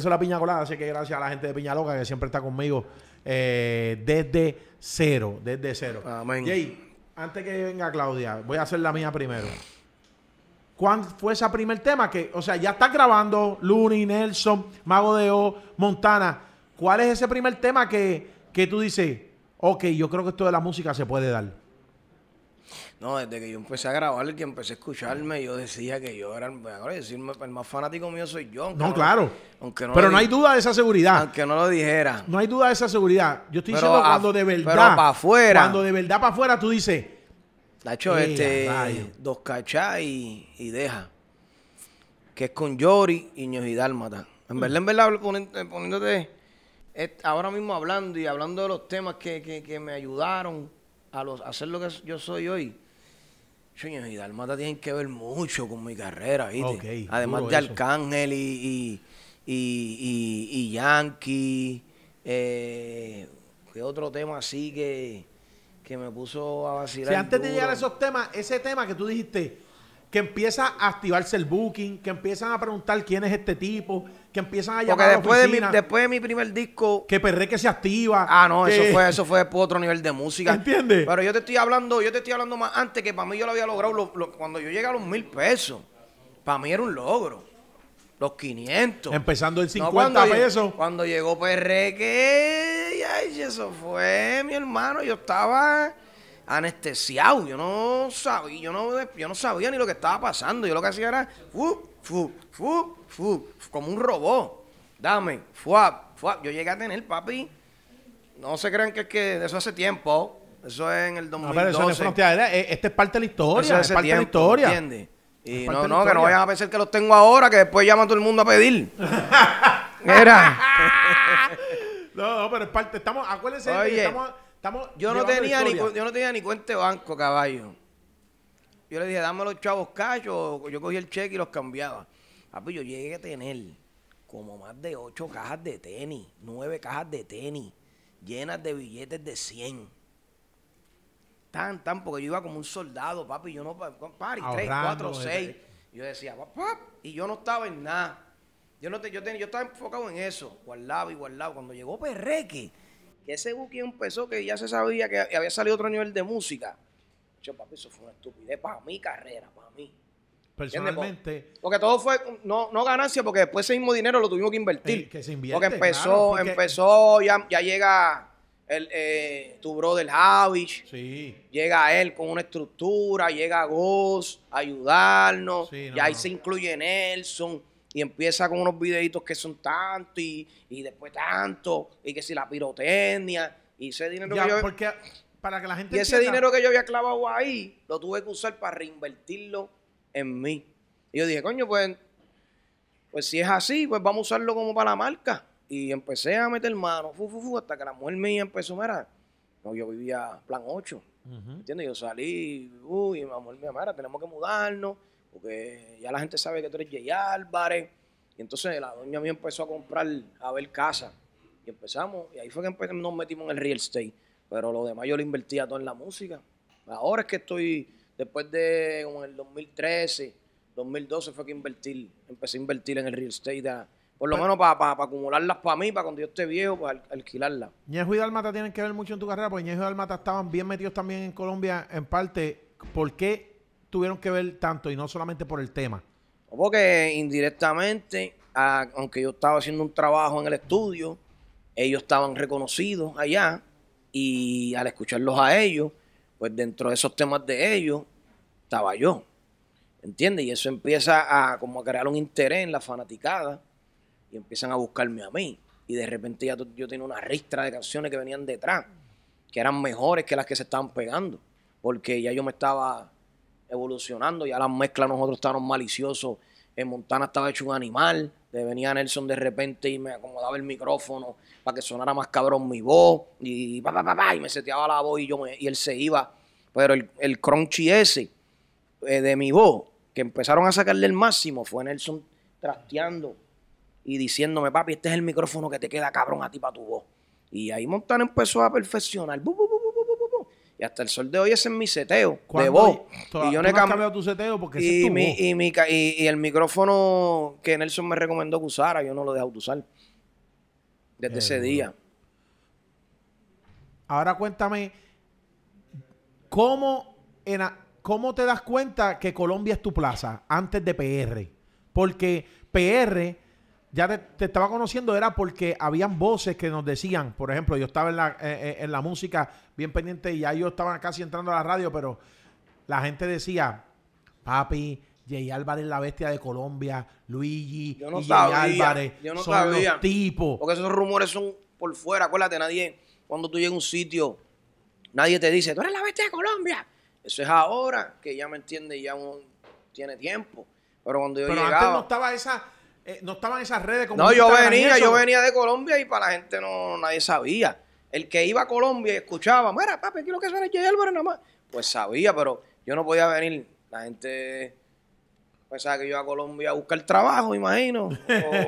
la piña colada, así que gracias a la gente de Piña Loca que siempre está conmigo eh, desde cero, desde cero. antes que venga Claudia, voy a hacer la mía primero. ¿Cuál fue ese primer tema? Que, o sea, ya estás grabando Looney, Nelson, Mago de O, Montana. ¿Cuál es ese primer tema que, que tú dices, ok, yo creo que esto de la música se puede dar? No, desde que yo empecé a grabar, que empecé a escucharme, yo decía que yo era bueno, el más fanático mío soy yo. No, claro. pero no hay duda de esa seguridad. Aunque no lo dijera. No hay duda de esa seguridad. Yo estoy diciendo cuando de verdad. para afuera. Cuando de verdad para afuera tú dices. Nacho, este. Dos cachas y, deja. Que es con Yori, y Dálmata. En verdad, en verdad, poniéndote. ahora mismo hablando y hablando de los temas que, que, me ayudaron a, los, a hacer lo que yo soy hoy Sueños y Dalmata tienen que ver mucho con mi carrera, ¿viste? Además de Arcángel y, y, y, Yankee. Eh, ¿Qué otro tema así que, que me puso a vacilar? Si antes de llegar a esos temas, ese tema que tú dijiste, que empieza a activarse el booking, que empiezan a preguntar quién es este tipo, que empiezan a llamar después, a la de mi, después de mi primer disco... Que perré que se activa. Ah, no, eso fue eso fue otro nivel de música. ¿Entiendes? Pero yo te estoy hablando yo te estoy hablando más antes, que para mí yo lo había logrado cuando yo llegué a los mil pesos. Para mí era un logro. Los 500. Empezando en 50 pesos. cuando llegó Perreque, ay, eso fue, mi hermano. Yo estaba anestesiado. Yo no sabía, yo no, no sabía ni lo que estaba pasando. Yo lo que hacía era, uh, fu, fu, fu, como un robot. Dame, fuap, fuap. Yo llegué a tener, papi. No se crean que es que de eso hace tiempo. Eso es en el 2012. No, pero es eh, eh, este es parte de la historia. Eso es parte de la historia. ¿Entiendes? Y no, no, que no vayan a pensar que los tengo ahora, que después llama a todo el mundo a pedir. Era. no, no, pero es parte. Estamos, acuérdense, estamos, estamos yo, no tenía ni, yo no tenía ni cuenta de banco, caballo. Yo le dije, dame los chavos cachos. Yo cogí el cheque y los cambiaba. Papi, yo llegué a tener como más de ocho cajas de tenis, nueve cajas de tenis, llenas de billetes de 100. Tan, tan, porque yo iba como un soldado, papi. Yo no, pari, tres, cuatro, eh, seis. Eh. Yo decía, y yo no estaba en nada. Yo, no te, yo, tenía, yo estaba enfocado en eso, guardado y guardado. Cuando llegó Perreque, que ese buque empezó, que ya se sabía que había salido otro nivel de música, yo, eso fue una estupidez para mi carrera, para mí. Personalmente. Porque todo fue, no, ganancia, porque después ese mismo dinero lo tuvimos que invertir. porque empezó, empezó, ya, ya llega el, eh, tu brother Javich. Sí. Llega él con una estructura, llega Ghost a ayudarnos. y ahí se incluye Nelson. Y empieza con unos videitos que son tantos, y, después tanto. Y que si la pirotecnia. Y ese dinero que yo... Porque que la gente y ese dinero que yo había clavado ahí, lo tuve que usar para reinvertirlo en mí. Y yo dije, coño, pues, pues si es así, pues vamos a usarlo como para la marca. Y empecé a meter mano, fu, fu, fu, hasta que la mujer mía empezó, mira, no, yo vivía plan 8. ¿Entiendes? Yo salí, uy, mi amor, mi tenemos que mudarnos, porque ya la gente sabe que tú eres Jay Álvarez. Y entonces la doña mía empezó a comprar, a ver casa. Y empezamos, y ahí fue que nos metimos en el real estate. Pero lo demás yo lo invertía todo en la música. Ahora es que estoy, después de en el 2013, 2012 fue que invertir, empecé a invertir en el real estate. por lo pues menos para acumularlas para mí, para cuando yo esté viejo, para pues, alquilarlas. Ñejo y Dalmata tienen que ver mucho en tu carrera, porque Ñejo y Dalmata estaban bien metidos también en Colombia, en parte. ¿Por qué tuvieron que ver tanto y no solamente por el tema? Porque indirectamente, aunque yo estaba haciendo un trabajo en el estudio, ellos estaban reconocidos allá y al escucharlos a ellos, pues dentro de esos temas de ellos, estaba yo. ¿Entiendes? Y eso empieza a como a crear un interés en la fanaticada y empiezan a buscarme a mí. Y de repente ya yo tenía una ristra de canciones que venían detrás, que eran mejores que las que se estaban pegando, porque ya yo me estaba evolucionando, ya las mezclas nosotros estábamos maliciosos en Montana estaba hecho un animal, venía Nelson de repente y me acomodaba el micrófono para que sonara más cabrón mi voz y, pa, pa, pa, y me seteaba la voz y, yo y él se iba. Pero el, el crunchy ese eh, de mi voz, que empezaron a sacarle el máximo, fue Nelson trasteando y diciéndome, papi, este es el micrófono que te queda cabrón a ti para tu voz. Y ahí Montana empezó a perfeccionar hasta el sol de hoy ese es mi seteo de Y yo no he tu seteo porque y, Y, el micrófono que Nelson me recomendó que usara, yo no lo he dejado de usar. Desde ese día. Ahora cuéntame, ¿cómo, en ¿cómo te das cuenta que Colombia es tu plaza antes de PR? Porque PR ya te, estaba conociendo era porque habían voces que nos decían, por ejemplo, yo estaba eh, eh, en la, música bien pendiente y ya yo estaba casi entrando a la radio, pero la gente decía, papi, Jay Álvarez, la bestia de Colombia, Luigi, Jay Álvarez, no son sabía, los tipos. Porque esos rumores son por fuera, acuérdate, nadie, cuando tú llegas a un sitio, nadie te dice, tú eres la bestia de Colombia. Eso es ahora, que ya me entiende, ya uno tiene tiempo. Pero cuando yo Pero antes no estaba esa eh, no estaban esas redes como. No, yo venía, yo venía de Colombia y para la gente no nadie sabía. El que iba a Colombia y escuchaba, mira, papi, quiero lo que suena es Álvarez nada más. Pues sabía, pero yo no podía venir. La gente pensaba pues, que yo iba a Colombia a buscar trabajo, imagino,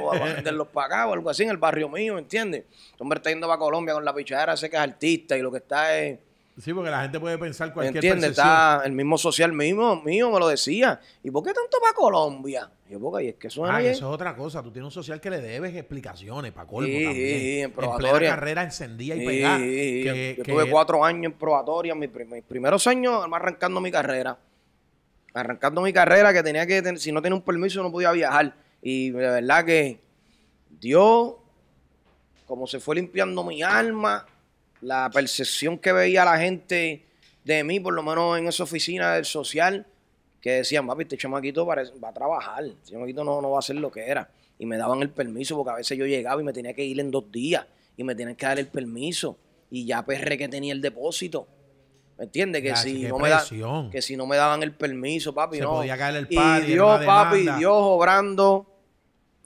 o a venderlos para acá o algo así en el barrio mío, entiendes? Este hombre está yendo para Colombia con la pichadera, sé que es artista y lo que está es Sí, porque la gente puede pensar cualquier ¿Entiendes? Está el mismo social mismo, mío me lo decía. ¿Y por qué tanto para Colombia? Yo, porque es que eso es otra cosa. Tú tienes un social que le debes explicaciones para Colombia. sí, en probatoria. En carrera encendía y pegaba. Sí, yo tuve cuatro años en probatoria. Mis, primeros años arrancando mi carrera. Arrancando mi carrera que tenía que... Si no tenía un permiso no podía viajar. Y de verdad que Dios, como se fue limpiando mi alma la percepción que veía la gente de mí, por lo menos en esa oficina del social, que decían, papi, este chamaquito va a trabajar, este chamaquito no, no va a hacer lo que era. Y me daban el permiso, porque a veces yo llegaba y me tenía que ir en dos días, y me tenían que dar el permiso, y ya perre que tenía el depósito. ¿Me entiendes? Que, si no me que si no me daban el permiso, papi, Se Podía caer el y Dios, papi, Dios obrando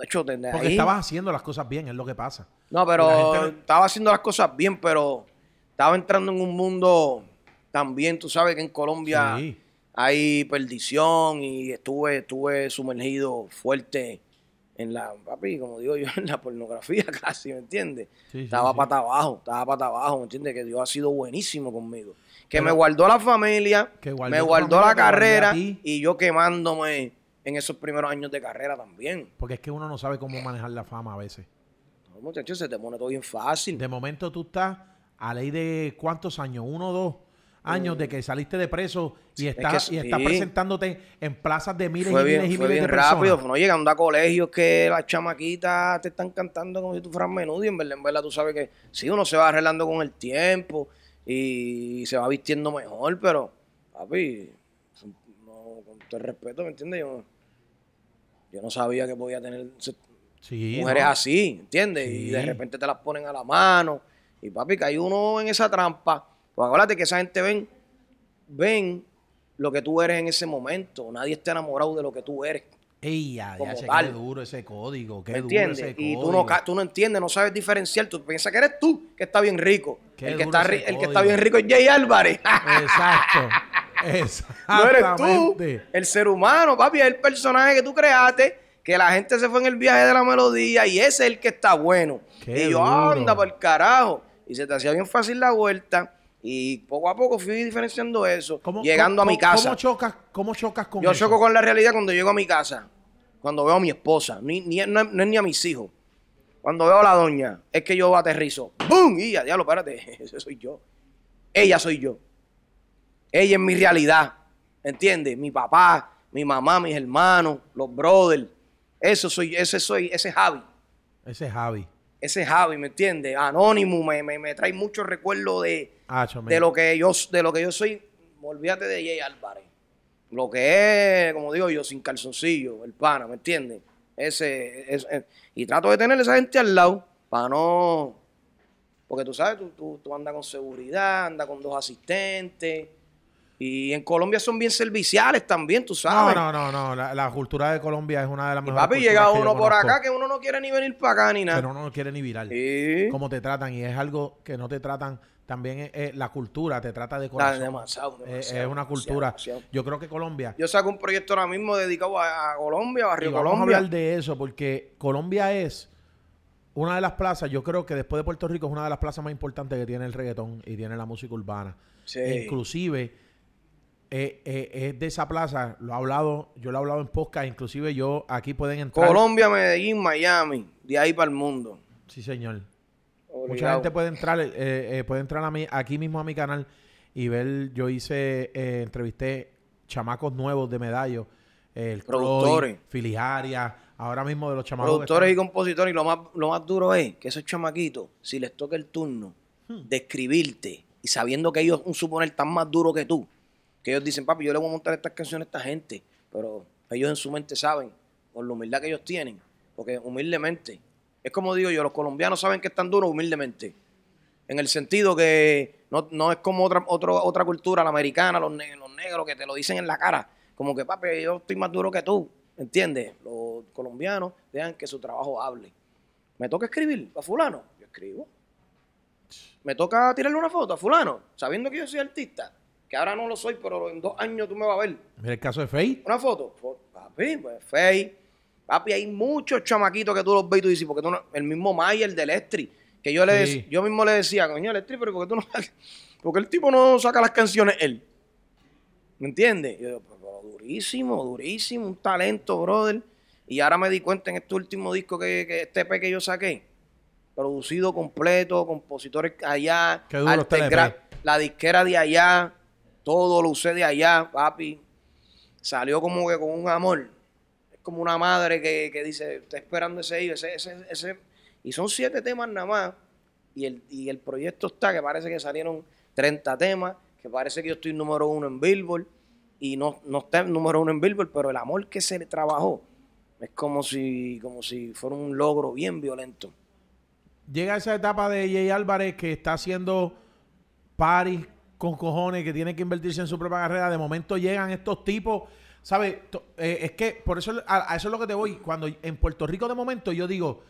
hecho, Porque estabas haciendo las cosas bien, es lo que pasa. No, pero estaba haciendo las cosas bien, pero estaba entrando en un mundo también, tú sabes que en Colombia hay perdición y estuve, estuve sumergido fuerte en la, papi, como digo yo, en la pornografía casi, ¿me entiendes? estaba para abajo, estaba para abajo, ¿me entiendes? Que Dios ha sido buenísimo conmigo. Que me guardó la familia, me guardó la carrera y yo quemándome en esos primeros años de carrera también. Porque es que uno no sabe cómo eh. manejar la fama a veces. No, muchachos, se te pone todo bien fácil. De momento tú estás a ley de cuántos años, uno o dos años de que mm. saliste de preso y estás, y presentándote en plazas de miles y miles y miles bien rápido, No llegando a colegios que las chamaquitas te están cantando como si tú fueras menudo y en verdad, en verdad tú sabes que sí, uno se va arreglando con el tiempo y se va vistiendo mejor, pero papi, con todo respeto, ¿me entiendes? Yo, no sabía que podía tener mujeres así, ¿entiendes? Y de repente te las ponen a la mano. Y papi, cae uno en esa trampa. Pues acuérdate que esa gente ven, ven lo que tú eres en ese momento. Nadie está enamorado de lo que tú eres. Ey, ya, qué duro ese código, qué Duro ese y tú no, tú no entiendes, no sabes diferenciar, tú piensas que eres tú que está bien rico. el que, está, que está bien rico es Jay Álvarez. Exacto. no eres tú. El ser humano, papi, es el personaje que tú creaste. Que la gente se fue en el viaje de la melodía y ese es el que está bueno. y yo, anda por el carajo. Y se te hacía bien fácil la vuelta. Y poco a poco fui diferenciando eso, llegando a mi casa. ¿Cómo chocas, cómo chocas con Yo choco con la realidad cuando llego a mi casa, cuando veo a mi esposa, ni, no, es ni a mis hijos. Cuando veo a la doña, es que yo aterrizo. ¡Bum! Y ya, diablo, espérate, ese soy yo. Ella soy yo. Ella es mi realidad. ¿Entiendes? Mi papá, mi mamá, mis hermanos, los brothers. Eso soy, ese soy, ese es Javi. Ese es Javi. Ese es Javi, ¿me entiendes? Anónimo me, me, trae mucho recuerdo de, de lo que yo de lo que yo soy. Olvídate de Jay Álvarez. Lo que es, como digo yo, sin calzoncillo, el pana, ¿me entiendes? Ese, ese, y trato de tener esa gente al lado para no porque tú sabes, tú, tú, tú andas con seguridad, andas con dos asistentes, y en Colombia son bien serviciales también, tú sabes. No, no, no, no. La, cultura de Colombia es una de las mejores. Y papi, llega uno por acá que uno no quiere ni venir para acá ni nada. Pero uno no quiere ni virar. ¿Sí? Cómo te tratan. Y es algo que no te tratan. También es, la cultura, te trata de ah, corazón. es, una cultura. Yo creo que Colombia. Yo saco un proyecto ahora mismo dedicado a, Colombia, Barrio y vamos Colombia. a hablar de eso, porque Colombia es una de las plazas, yo creo que después de Puerto Rico es una de las plazas más importantes que tiene el reggaetón y tiene la música urbana. Sí. Inclusive eh, eh, es de esa plaza, lo ha hablado, yo lo he hablado en podcast, inclusive yo, aquí pueden entrar. Colombia, Medellín, Miami, de ahí para el mundo. Sí, señor. Mucha gente puede entrar, eh, puede entrar a mí, aquí mismo a mi canal y ver, yo hice, entrevisté chamacos nuevos de medallo, el productores, filiaria, ahora mismo de los chamacos. Productores y compositores, y lo más, lo más duro es que esos chamaquitos, si les toca el turno hmm. de escribirte, y sabiendo que ellos, un suponer, tan más duro que tú, que ellos dicen, papi, yo le voy a montar estas canciones a esta gente, pero ellos en su mente saben, por la humildad que ellos tienen, porque humildemente, es como digo yo, los colombianos saben que están duros humildemente, en el sentido que no, es como otra, otra, cultura, la americana, los, los negros, que te lo dicen en la cara, como que, papi, yo estoy más duro que tú, ¿entiendes? Los colombianos dejan que su trabajo hable. Me toca escribir a fulano, yo escribo. Me toca tirarle una foto a fulano, sabiendo que yo soy artista que ahora no lo soy, pero en dos años tú me vas a ver. Mira el caso de Fey. Una foto. Pues, papi, pues Fey. Papi, hay muchos chamaquitos que tú los ves y tú dices, porque tú no? El mismo Mayer de Lestri. que yo, le yo mismo le decía, coño, Lestri, pero porque tú no Porque el tipo no saca las canciones él. ¿Me entiendes? Yo durísimo, durísimo, un talento, brother. Y ahora me di cuenta en este último disco que, este EP que yo saqué, producido completo, compositores allá, Qué duro la disquera de allá, todo lo usé de allá, papi. Salió como que con un amor. Es como una madre que, que dice, está esperando ese hijo, Y son siete temas nada más. Y el, proyecto está, que parece que salieron 30 temas, que parece que yo estoy número uno en Billboard. Y no, no está número uno en Billboard, pero el amor que se le trabajó es como si, como si fuera un logro bien violento llega esa etapa de Jay Álvarez que está haciendo paris con cojones que tiene que invertirse en su propia carrera. De momento llegan estos tipos, ¿sabes? Eh, es que por eso a, eso es lo que te voy. Cuando en Puerto Rico de momento yo digo,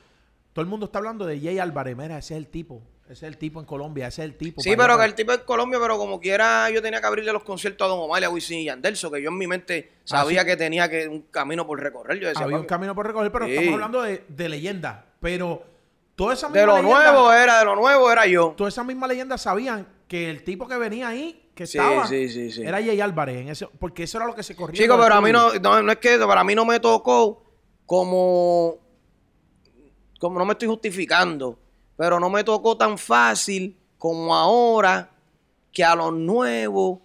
todo el mundo está hablando de Jay Álvarez, mira, ese es el tipo. Ese es el tipo en Colombia, ese es el tipo. Sí, pero que el tipo en Colombia, pero como quiera, yo tenía que abrirle los conciertos a Don Omar a Wisin y Anderson que yo en mi mente ah, sabía que tenía que un camino por recorrer. Yo Había un camino por recorrer, pero estamos hablando de, leyenda. Pero Toda esa misma de lo nuevo era, de lo nuevo era yo. Toda esa misma leyenda sabían que el tipo que venía ahí, que estaba, era Jay Álvarez. porque eso era lo que se corría. Chico, pero a mí no, no, es que para mí no me tocó como. Como no me estoy justificando, pero no me tocó tan fácil como ahora que a los nuevos,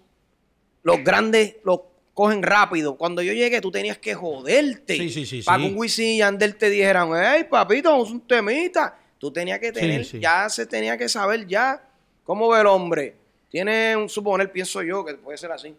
los grandes, los cogen rápido. Cuando yo llegué, tú tenías que joderte. Sí, sí, sí. Para un Wisin y Ander te dijeran, hey, papito, un temita. Tú tenías que tener, ya se tenía que saber ya ¿Cómo ve el hombre? Tiene un suponer, pienso yo, que puede ser así.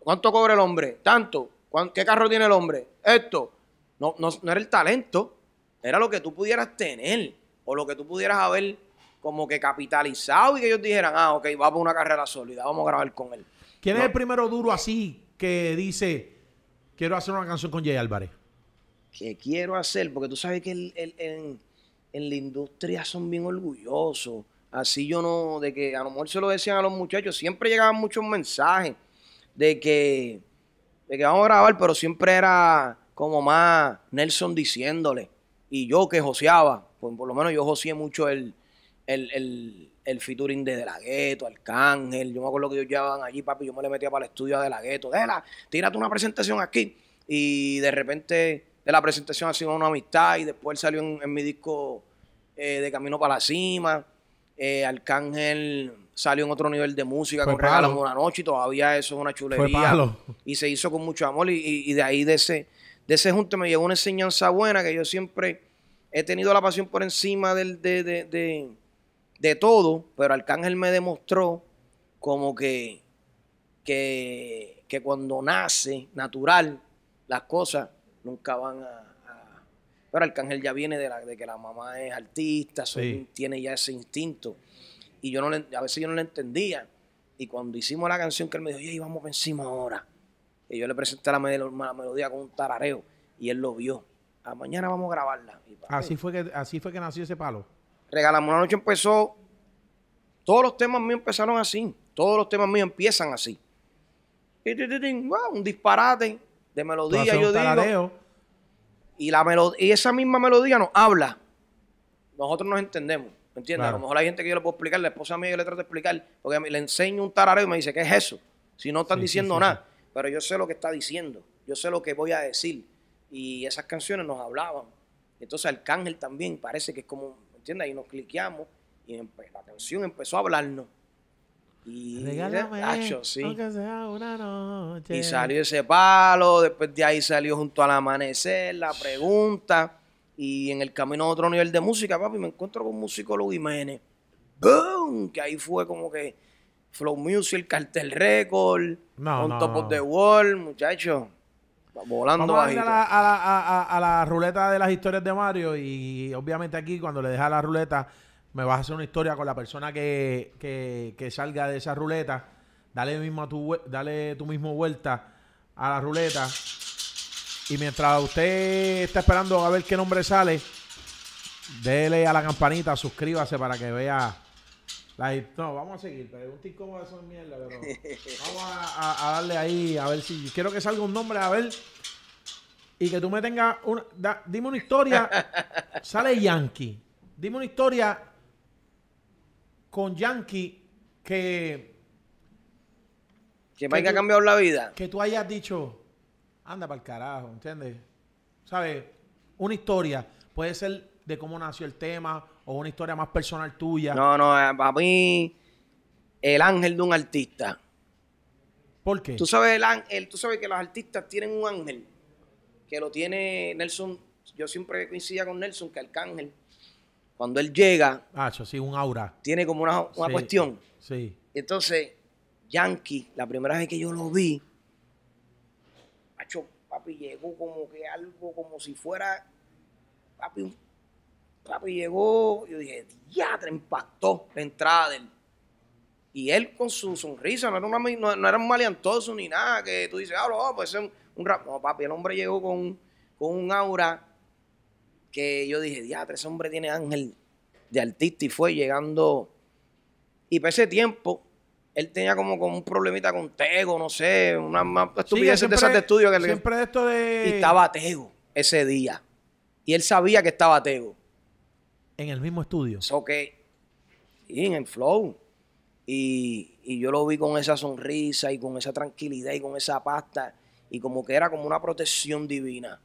¿Cuánto cobra el hombre? Tanto. ¿Qué carro tiene el hombre? Esto. No, era el talento, era lo que tú pudieras tener o lo que tú pudieras haber como que capitalizado y que ellos dijeran, ah, ok, va por una carrera sólida, vamos a grabar con él. ¿Quién es el primero duro así que dice, quiero hacer una canción con Jay Álvarez? ¿Qué quiero hacer, porque tú sabes que en, en la industria son bien orgullosos Así yo no, de que a lo mejor se lo decían a los muchachos, siempre llegaban muchos mensajes de que, que vamos a grabar, pero siempre era como más Nelson diciéndole. Y yo que joseaba, pues por lo menos yo joseé mucho el, el, featuring de De La Gueto, Arcángel. Yo me acuerdo que ellos llevaban allí, papi, yo me le metía para el estudio a De La Gueto. Dela, tírate una presentación aquí. Y de repente, de la presentación ha sido una amistad y después salió en, mi disco eh, De Camino para la Cima. Eh, Arcángel salió en otro nivel de música con Regalos, una noche y todavía eso es una chulería. Y se hizo con mucho amor y, de ahí de ese, de ese junto me llegó una enseñanza buena que yo siempre he tenido la pasión por encima del, de, todo, pero Arcángel me demostró como que, que cuando nace natural las cosas nunca van a pero Arcángel ya viene de, que la mamá es artista, tiene ya ese instinto. Y yo no le, a veces yo no le entendía. Y cuando hicimos la canción que él me dijo, oye, vamos encima ahora. Y yo le presenté la, melodía con un tarareo y él lo vio. A ah, mañana vamos a grabarla. así, fue que, así fue que nació ese palo. Regalamos la noche empezó. Todos los temas míos empezaron así. Todos los temas míos empiezan así. un disparate de melodía. Yo un digo, y, la y esa misma melodía nos habla. Nosotros nos entendemos. ¿Me entiendes? A lo mejor hay gente que yo le puedo explicar, la esposa mía yo le trato de explicar, porque le enseño un tarareo y me dice, ¿qué es eso? Si no están diciendo nada. Pero yo sé lo que está diciendo, yo sé lo que voy a decir. Y esas canciones nos hablaban. Entonces Arcángel también parece que es como, ¿me entiendes? Ahí nos cliqueamos y la canción empezó a hablarnos. Y Y salió ese palo, después de ahí salió junto al amanecer, la pregunta. Y en el camino a otro nivel de música, papi, me encuentro con musicólogo Jiménez. ¡Boom! Que ahí fue como que Flow Music, Cartel Record, no, Top of the World, muchachos. Volando Vamos a, la, a la ruleta de las historias de Mario y obviamente aquí cuando le deja la ruleta me vas a hacer una historia con la persona que, salga de esa ruleta, dale, mismo tu, dale tu mismo vuelta a la ruleta. Y mientras usted está esperando a ver qué nombre sale, dele a la campanita, suscríbase para que vea. no, vamos a seguir, un mierda, pero vamos a, darle ahí, a ver si quiero que salga un nombre, a ver. Y que tú me tengas una. dime una historia. sale Yankee. Dime una historia con Yankee que... Que, que, ha cambiado la vida. Que tú hayas dicho, anda para el carajo, ¿entiendes? ¿Sabes? Una historia puede ser de cómo nació el tema o una historia más personal tuya. No, no, para mí, el ángel de un artista. ¿Por qué? Tú sabes, el ángel, tú sabes que los artistas tienen un ángel, que lo tiene Nelson, yo siempre coincidía con Nelson, que Arcángel cuando él llega. un aura. Tiene como una, una cuestión. Sí. Entonces, Yankee, la primera vez que yo lo vi, hecho, papi llegó como que algo, como si fuera. Papi, papi llegó, yo dije, ya te impactó la entrada de él. Y él con su sonrisa, no era, un maleantoso ni nada, que tú dices, ah, oh, no, pues es un, No, papi, el hombre llegó con, con un aura que yo dije, diablo, ese hombre tiene ángel de artista y fue llegando. Y para ese tiempo, él tenía como, un problemita con Tego, no sé, una estupidez de esas de estudio que Siempre esto de. Y estaba Tego ese día. Y él sabía que estaba Tego. En el mismo estudio. Ok, Y en el flow. y yo lo vi con esa sonrisa y con esa tranquilidad y con esa pasta. Y como que era como una protección divina.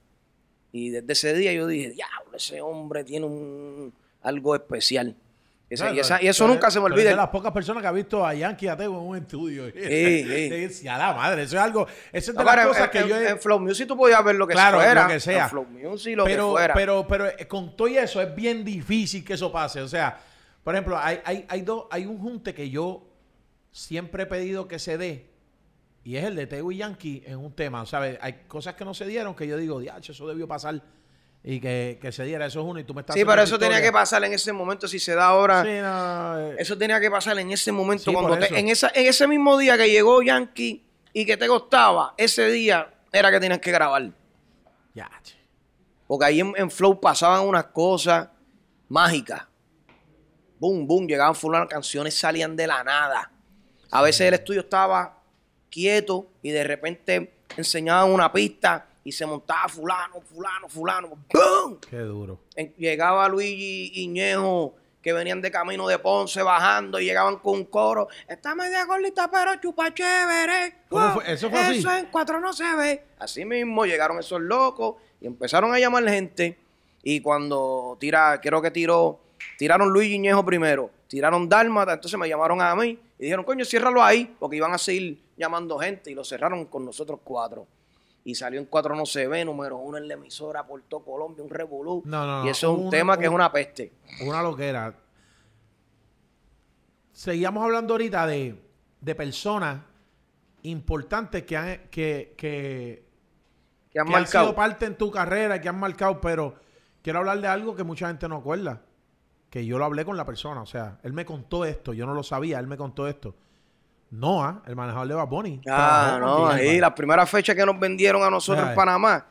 Y desde ese día yo dije, diablo, ese hombre tiene un, algo especial. y, eso nunca se me olvida. Es de las pocas personas que ha visto a Yankee Ateo en un estudio. Sí, sí. a la madre, eso es algo. Eso es de las cosas que yo. En Flow Music tú podías ver lo que claro, Lo que sea. En Flow Music, lo pero, que fuera. Pero, pero eh, con todo eso es bien difícil que eso pase. O sea, por ejemplo, hay, hay, hay, hay un junte que yo siempre he pedido que se dé y es el de Tegu y Yankee en un tema. ¿Sabes? Hay cosas que no se dieron que yo digo, diacho, eso debió pasar y que, se diera. Eso es uno y tú me estás. Sí, pero eso tenía que pasar en ese momento. Si se da ahora. Eh, eso tenía que pasar en ese momento. en, esa, en ese mismo día que llegó Yankee y que te gustaba ese día era que tenías que grabar. Ya. Porque ahí en, Flow pasaban unas cosas mágicas. Boom, boom, llegaban fulano, canciones salían de la nada. A veces el estudio estaba quieto y de repente enseñaban una pista y se montaba fulano, fulano, fulano. ¡Bum! Qué duro. Llegaba Luigi Iñejo que venían de camino de Ponce bajando y llegaban con un coro. Está media gordita, pero chupa chévere. ¿Cómo fue? ¿Eso fue Eso en cuatro no se ve. Así mismo llegaron esos locos y empezaron a llamar gente. Y cuando tira, creo que tiró, tiraron Luigi Iñejo primero, tiraron Dálmata, entonces me llamaron a mí y dijeron, coño, ciérralo ahí, porque iban a seguir llamando gente y lo cerraron con nosotros cuatro. Y salió en cuatro no se ve, número uno en la emisora, Puerto Colombia, un revolú. y eso es un, tema que es una peste. Una loquera. Seguíamos hablando ahorita de, personas importantes que han, que, marcado. sido parte en tu carrera, que han marcado, pero quiero hablar de algo que mucha gente no acuerda. Que yo lo hablé con la persona, o sea, él me contó esto, yo no lo sabía, él me contó esto. Noah, el manejador de Baboni. Ah, no, ahí la primera fecha que nos vendieron a nosotros en Panamá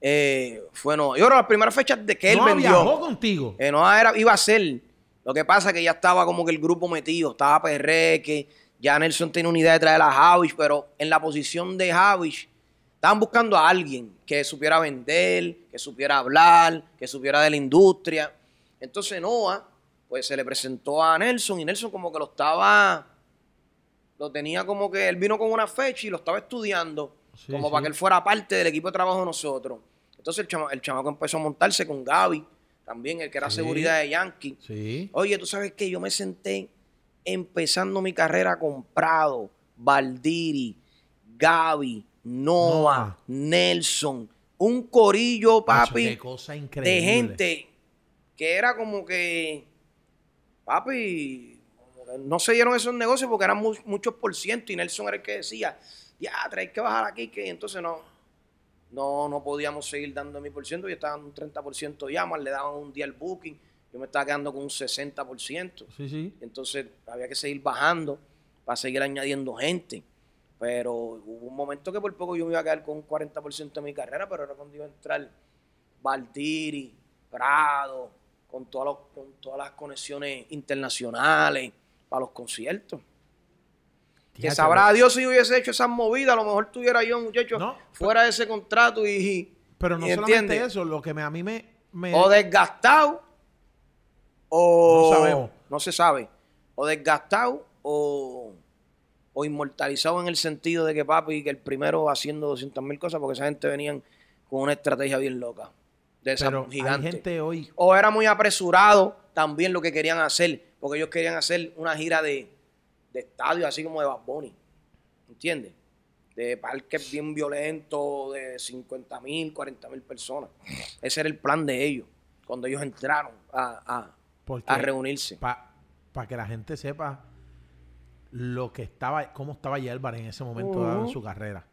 eh, fue Noah. Yo creo la primera fecha de que él Noah vendió. viajó contigo? Eh, Noah era, iba a ser. Lo que pasa es que ya estaba como que el grupo metido. Estaba Perreque, ya Nelson tiene una idea de traer a Javish, pero en la posición de Javish estaban buscando a alguien que supiera vender, que supiera hablar, que supiera de la industria. Entonces Noah, pues se le presentó a Nelson y Nelson como que lo estaba lo tenía como que él vino con una fecha y lo estaba estudiando, como para que él fuera parte del equipo de trabajo de nosotros. Entonces el, chama, el chamaco empezó a montarse con Gaby, también el que era seguridad de Yankee. Oye, tú sabes que yo me senté empezando mi carrera con Prado, Valdiri, Gaby, Noah, Nelson, un corillo, papi, de gente que era como que, papi, no se dieron esos negocios porque eran muchos por ciento y Nelson era el que decía, ya, hay que bajar aquí, que entonces no, no, no podíamos seguir dando mi por ciento, yo estaba un 30% ya, más le daban un día el booking, yo me estaba quedando con un 60%. Sí, sí. Entonces había que seguir bajando para seguir añadiendo gente. Pero hubo un momento que por poco yo me iba a quedar con un 40% de mi carrera, pero era cuando iba a entrar Valdiri, Prado, con, con todas las conexiones internacionales a los conciertos. que sabrá Dios si hubiese hecho esas movidas, a lo mejor tuviera yo, muchacho, fuera de ese contrato y... pero no solamente eso, lo que a mí me, O desgastado, o... No sabemos. No se sabe. O desgastado, o, o inmortalizado en el sentido de que papi, que el primero haciendo 200 mil cosas, porque esa gente venían con una estrategia bien loca de esa pero gigante. O era muy apresurado también lo que querían hacer porque ellos querían hacer una gira de, de estadios así como de Bad Bunny, ¿entiendes? De parques bien violentos, de 50 mil, 40 mil personas. Ese era el plan de ellos, cuando ellos entraron a, a, reunirse. Para que la gente sepa lo que estaba, cómo estaba Yelbar en ese momento de en su carrera.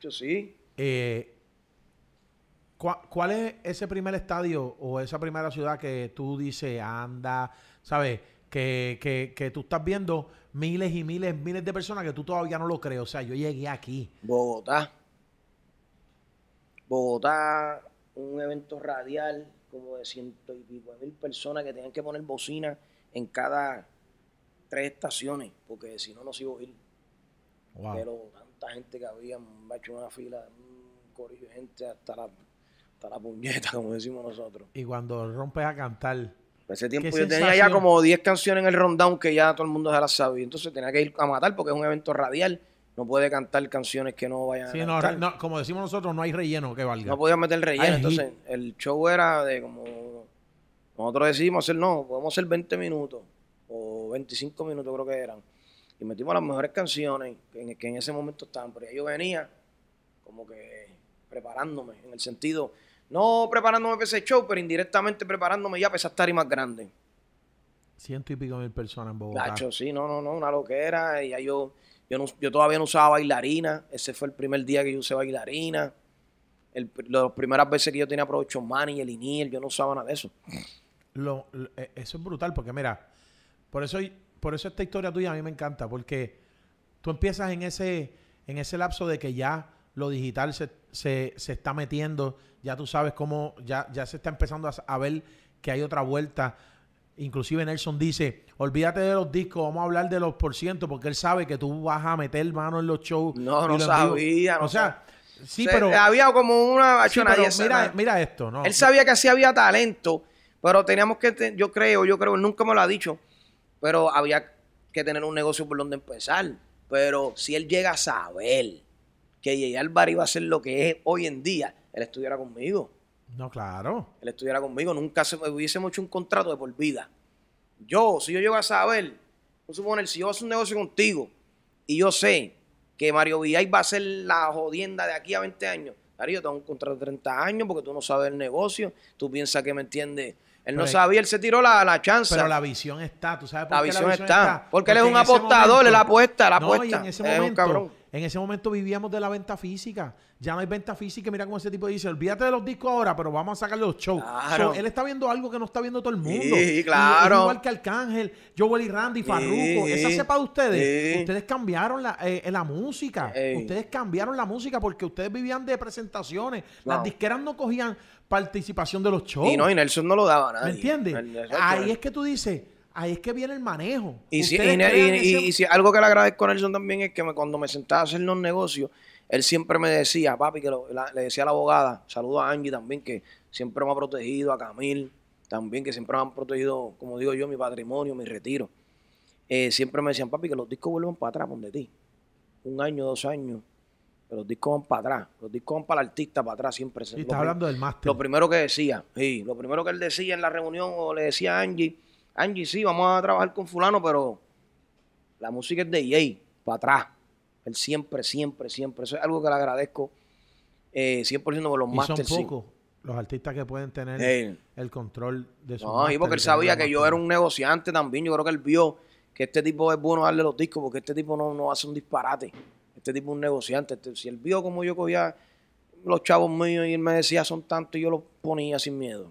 Yo sí. Eh, ¿Cuál es ese primer estadio o esa primera ciudad que tú dices, anda, sabes, que, tú estás viendo miles y miles, miles de personas que tú todavía no lo crees. O sea, yo llegué aquí. Bogotá. Bogotá, un evento radial como de ciento y pico mil personas que tenían que poner bocina en cada tres estaciones, porque si no, no sigo ir. Pero tanta gente que había, me ha hecho una fila, un gente hasta la, hasta la puñeta, como decimos nosotros. Y cuando rompes a cantar ese tiempo yo tenía ya como 10 canciones en el rundown que ya todo el mundo ya las sabía. Entonces tenía que ir a matar porque es un evento radial. No puede cantar canciones que no vayan a como decimos nosotros, no hay relleno que valga. No podía meter relleno. entonces, el show era de como. Nosotros decidimos hacer, no, podemos hacer 20 minutos o 25 minutos, creo que eran. Y metimos las mejores canciones que en, ese momento estaban. Pero yo venía como que preparándome en el sentido no preparándome para ese show, pero indirectamente preparándome ya para y más grande. Ciento y pico mil personas en Bogotá. Nacho, sí, no, no, no, una loquera. Y yo, yo, no, yo todavía no usaba bailarina. Ese fue el primer día que yo usé bailarina. las primeras veces que yo tenía Provecho Money, el INIEL, yo no usaba nada de eso. E, eso es brutal, porque mira, por eso, por eso esta historia tuya a mí me encanta, porque tú empiezas en ese, en ese lapso de que ya lo digital se, está metiendo, ya tú sabes cómo, ya, se está empezando a, ver que hay otra vuelta. Inclusive Nelson dice, olvídate de los discos, vamos a hablar de los por ciento, porque él sabe que tú vas a meter mano en los shows. No, no sabía. o sea, sí, pero... Había como una... mira, mira, esto, ¿no? Él sabía que así había talento, pero teníamos que, yo creo, yo creo, nunca me lo ha dicho, pero había que tener un negocio por donde empezar. Pero si él llega a saber que J. Álvaro iba a ser lo que es hoy en día, él estuviera conmigo. No, claro. Él estuviera conmigo. Nunca se, hubiésemos hecho un contrato de por vida. Yo, si yo llego a saber, vamos a si yo hago un negocio contigo y yo sé que Mario Villay va a ser la jodienda de aquí a 20 años, Darío, tengo un contrato de 30 años porque tú no sabes el negocio, tú piensas que me entiendes él no sabía, él se tiró la, la chance. Pero la visión está, ¿tú sabes por qué la visión está? Porque, él es un apostador, momento, él apuesta, la apuesta. No, en ese momento, vivíamos de la venta física. Ya no hay venta física. Mira cómo ese tipo dice, olvídate de los discos ahora, pero vamos a sacar los shows. él está viendo algo que no está viendo todo el mundo. Sí, claro. igual que Arcángel, Joel y Randy, Farruko. Esa sepa de ustedes. Ustedes cambiaron la, eh, eh, música. Ustedes cambiaron la música porque ustedes vivían de presentaciones. Las disqueras no cogían participación de los shows. Y no, y Nelson no lo daba nada ¿Me entiendes? ahí es que tú dices, ahí es que viene el manejo. Y si, algo que le agradezco a Nelson también es que cuando me sentaba a hacer los negocios, él siempre me decía, papi, que le decía a la abogada, saludo a Angie también, que siempre me ha protegido, a Camil también, que siempre me han protegido, como digo yo, mi patrimonio, mi retiro. Eh, siempre me decían, papi, que los discos vuelvan para atrás, de ti. Un año, dos años, pero los discos van para atrás, los discos van para el artista para atrás siempre. Y estás hablando del máster. Lo primero que decía, lo primero que él decía en la reunión o le decía a Angie, Angie, sí, vamos a trabajar con fulano, pero la música es de EA, para atrás. Él siempre, siempre, siempre. Eso es algo que le agradezco eh, 100% por los másteres. son pocos los artistas que pueden tener el control de su No, y porque él sabía que yo era un negociante también. Yo creo que él vio que este tipo es bueno darle los discos porque este tipo no, no hace un disparate este tipo un negociante. si él vio como yo cogía los chavos míos y él me decía son tantos, yo los ponía sin miedo.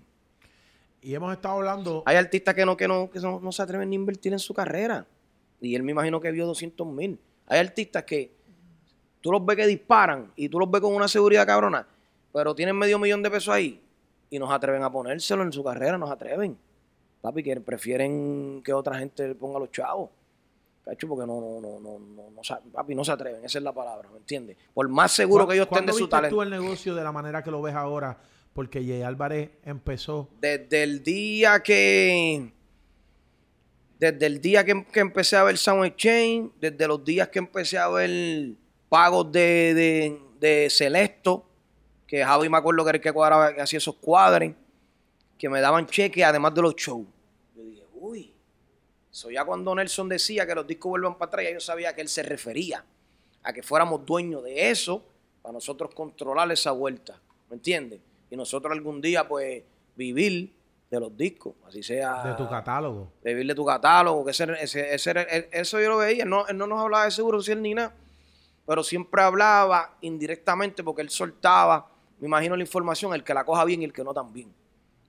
Y hemos estado hablando. Hay artistas que no, que no, no, se atreven ni a invertir en su carrera. Y él me imagino que vio 200 mil. Hay artistas que tú los ves que disparan y tú los ves con una seguridad cabrona, pero tienen medio millón de pesos ahí y nos atreven a ponérselo en su carrera, nos atreven. Papi, que prefieren que otra gente le ponga los chavos porque no, no, papi, no se atreven, esa es la palabra, ¿me entiendes? Por más seguro que ellos estén de su talento. tú el negocio de la manera que lo ves ahora? Porque Jay Álvarez empezó. Desde el día que. Desde el día que, empecé a ver Sound Exchange, desde los días que empecé a ver pagos de, de, de Celesto, que Javi me acuerdo que era el que cuadraba, que hacía esos cuadres, que me daban cheques además de los shows. So, ya cuando Nelson decía que los discos vuelvan para atrás, yo sabía que él se refería a que fuéramos dueños de eso para nosotros controlar esa vuelta. ¿Me entiendes? Y nosotros algún día, pues, vivir de los discos, así sea. De tu catálogo. Vivir de tu catálogo, que e, eso yo lo veía. Él no, nos hablaba de seguro social ni nada, pero siempre hablaba indirectamente porque él soltaba, me imagino, la información, el que la coja bien y el que no tan bien.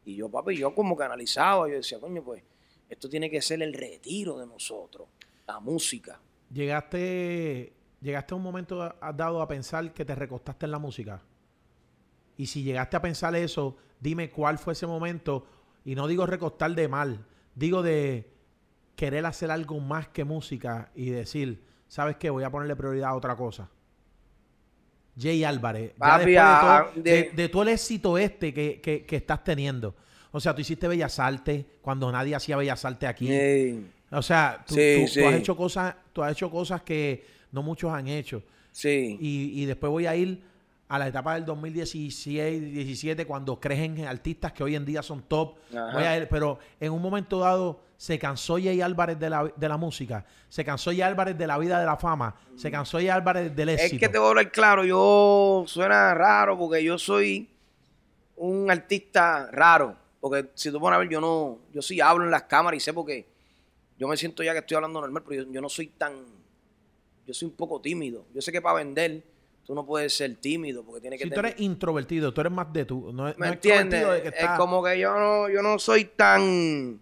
Y yo, papi, yo como que analizaba, yo decía, coño, pues esto tiene que ser el retiro de nosotros, la música. Llegaste, llegaste a un momento dado a pensar que te recostaste en la música. Y si llegaste a pensar eso, dime cuál fue ese momento. Y no digo recostar de mal, digo de querer hacer algo más que música y decir, ¿sabes qué? Voy a ponerle prioridad a otra cosa. Jay Álvarez, después ah, ah, de, todo, el éxito este que, que, que estás teniendo. O sea, tú hiciste Bellas Artes cuando nadie hacía Bellas Artes aquí. O sea, tú, has hecho cosas, tú has hecho cosas que no muchos han hecho. Sí. Y, después voy a ir a la etapa del 2016, 17, cuando crecen artistas que hoy en día son top. pero en un momento dado se cansó Jay Álvarez de la, música, se cansó Jay Álvarez de la vida de la fama, se cansó Jay Álvarez del éxito. Es que te voy a hablar claro, yo suena raro porque yo soy un artista raro. Porque si tú pones a ver, yo no, yo sí hablo en las cámaras y sé porque yo me siento ya que estoy hablando normal, pero yo, no soy tan, yo soy un poco tímido. Yo sé que para vender tú no puedes ser tímido porque tienes que si tú eres introvertido tú eres más de tú no, me entiendes es como que yo no yo no soy tan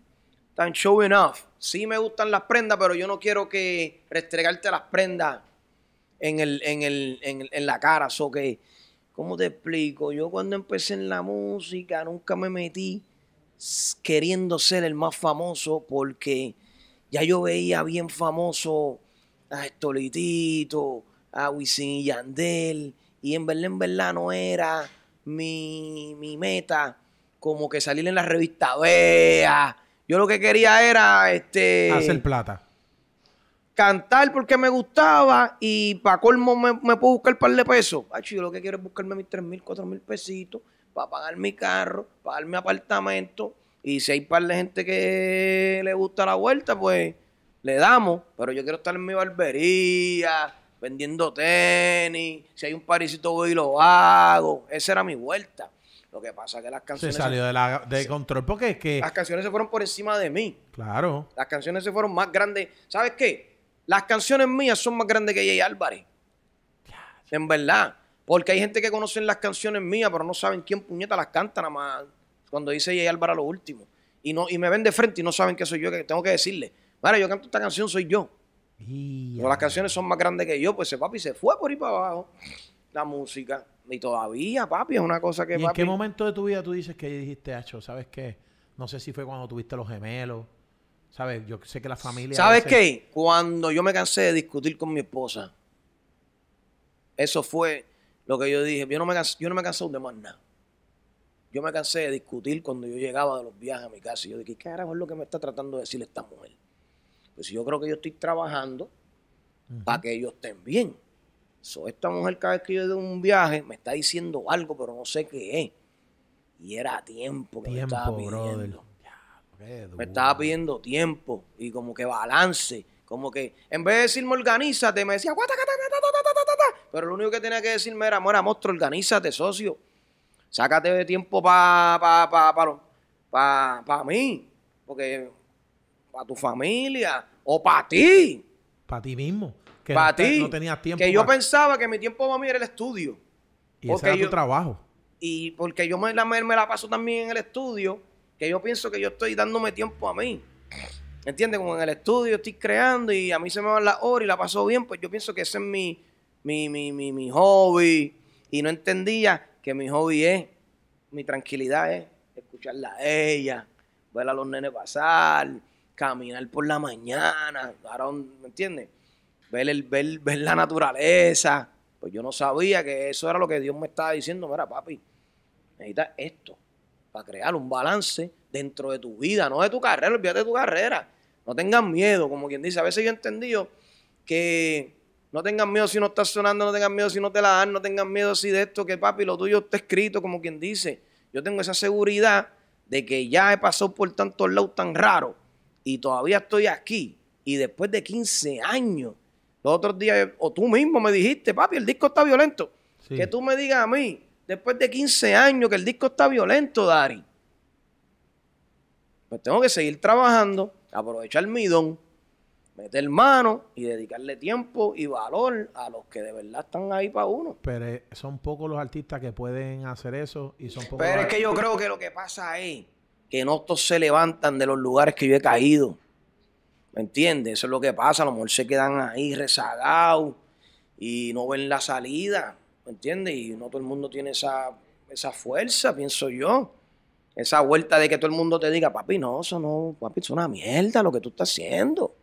tan show enough sí me gustan las prendas pero yo no quiero que restregarte las prendas en el en el en, la cara cómo te explico yo cuando empecé en la música nunca me metí queriendo ser el más famoso porque ya yo veía bien famoso a Estolitito, a Wisin y Yandel, y en verdad, en no era mi, meta como que salir en la revista Vea. Yo lo que quería era este hacer plata. Cantar porque me gustaba y para colmo me, puedo buscar un par de pesos. yo lo que quiero es buscarme mis tres mil, cuatro mil pesitos para pagar mi carro, pagar mi apartamento. Y si hay par de gente que le gusta la vuelta, pues le damos. Pero yo quiero estar en mi barbería, vendiendo tenis. Si hay un parisito voy y lo hago. Esa era mi vuelta. Lo que pasa es que las canciones... Se salió de, control porque es que... Las canciones se fueron por encima de mí. Claro. Las canciones se fueron más grandes. ¿Sabes qué? Las canciones mías son más grandes que Jay Álvarez. En verdad. Porque hay gente que conocen las canciones mías, pero no saben quién puñeta las canta nada más cuando dice J. Álvaro lo último. Y, no, y me ven de frente y no saben que soy yo, que tengo que decirle, mira, yo canto esta canción, soy yo. O las canciones son más grandes que yo, pues ese papi se fue por ahí para abajo. La música. Y todavía, papi, es una cosa que... ¿Y en qué momento de tu vida tú dices que dijiste, Hacho, sabes qué? No sé si fue cuando tuviste los gemelos. ¿Sabes? Yo sé que la familia... ¿Sabes qué? Cuando yo me cansé de discutir con mi esposa. Eso fue lo que yo dije, yo no me, yo no me cansé de más nada. Yo me cansé de discutir cuando yo llegaba de los viajes a mi casa. Y yo dije, ¿qué carajo es lo que me está tratando de decir esta mujer? Pues yo creo que yo estoy trabajando para que ellos estén bien. So, esta mujer cada vez que yo de un viaje me está diciendo algo, pero no sé qué es. Y era tiempo que me estaba pidiendo. me estaba pidiendo tiempo y como que balance. Como que en vez de decirme organízate, me decía, guata, guata, guata, pero lo único que tenía que decirme era, muera, monstruo, organízate, socio. Sácate de tiempo para pa, mí, porque para tu familia o para ti. Para ti mismo. Que para ti. no tenías tiempo. Que yo pensaba que mi tiempo para mí era el estudio. Y ese era tu trabajo. Y porque yo me la, me la paso también en el estudio, que yo pienso que yo estoy dándome tiempo a mí. ¿Entiendes? Como en el estudio estoy creando y a mí se me van las hora y la paso bien, pues yo pienso que ese es mi mi, mi, mi, mi hobby. Y no entendía que mi hobby es, mi tranquilidad es escucharla a ella, ver a los nenes pasar, caminar por la mañana, ¿me entiendes? Ver, el, ver, ver la naturaleza. Pues yo no sabía que eso era lo que Dios me estaba diciendo. Mira, papi, necesitas esto para crear un balance dentro de tu vida, no de tu carrera, olvídate de tu carrera. No tengas miedo, como quien dice. A veces yo he entendido que no tengan miedo si no estás sonando, no tengan miedo si no te la dan, no tengan miedo si de esto, que papi, lo tuyo está escrito, como quien dice. Yo tengo esa seguridad de que ya he pasado por tantos lados tan raros y todavía estoy aquí. Y después de 15 años, los otros días, o tú mismo me dijiste, papi, el disco está violento. Que tú me digas a mí, después de 15 años, que el disco está violento, Dari. Pues tengo que seguir trabajando, aprovechar mi don, meter mano y dedicarle tiempo y valor a los que de verdad están ahí para uno. Pero eh, son pocos los artistas que pueden hacer eso y son pocos. Pero es que yo creo que lo que pasa es que no todos se levantan de los lugares que yo he caído. ¿Me entiendes? Eso es lo que pasa. A lo mejor se quedan ahí rezagados y no ven la salida. ¿Me entiendes? Y no todo el mundo tiene esa, esa fuerza, pienso yo esa vuelta de que todo el mundo te diga, papi, no, eso no, papi, es una mierda lo que tú estás haciendo.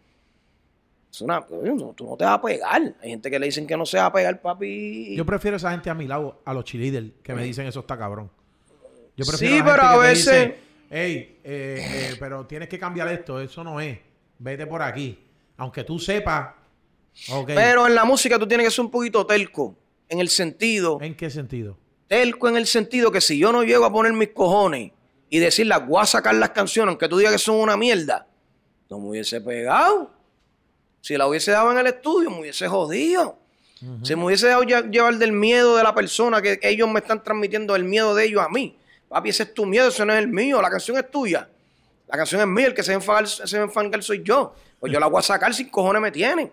Es una, tú no te vas a pegar. Hay gente que le dicen que no se va a pegar, papi. Yo prefiero esa gente a mi lado, a los cheerleaders, que me dicen eso está cabrón. Yo prefiero sí, pero a veces. Ey, eh, eh, pero tienes que cambiar esto, eso no es. Vete por aquí. Aunque tú sepas. Pero en la música tú tienes que ser un poquito telco. En el sentido. ¿En qué sentido? Telco en el sentido que si yo no llego a poner mis cojones y decirle voy a sacar las canciones, aunque tú digas que son una mierda, no me hubiese pegado. Si la hubiese dado en el estudio, me hubiese jodido. Si me hubiese dado llevar del miedo de la persona que, ellos me están transmitiendo, el miedo de ellos a mí. Papi, ese es tu miedo, ese no es el mío. La canción es tuya. La canción es mía, el que se va se soy yo. Pues yo la voy a sacar sin cojones me tienen.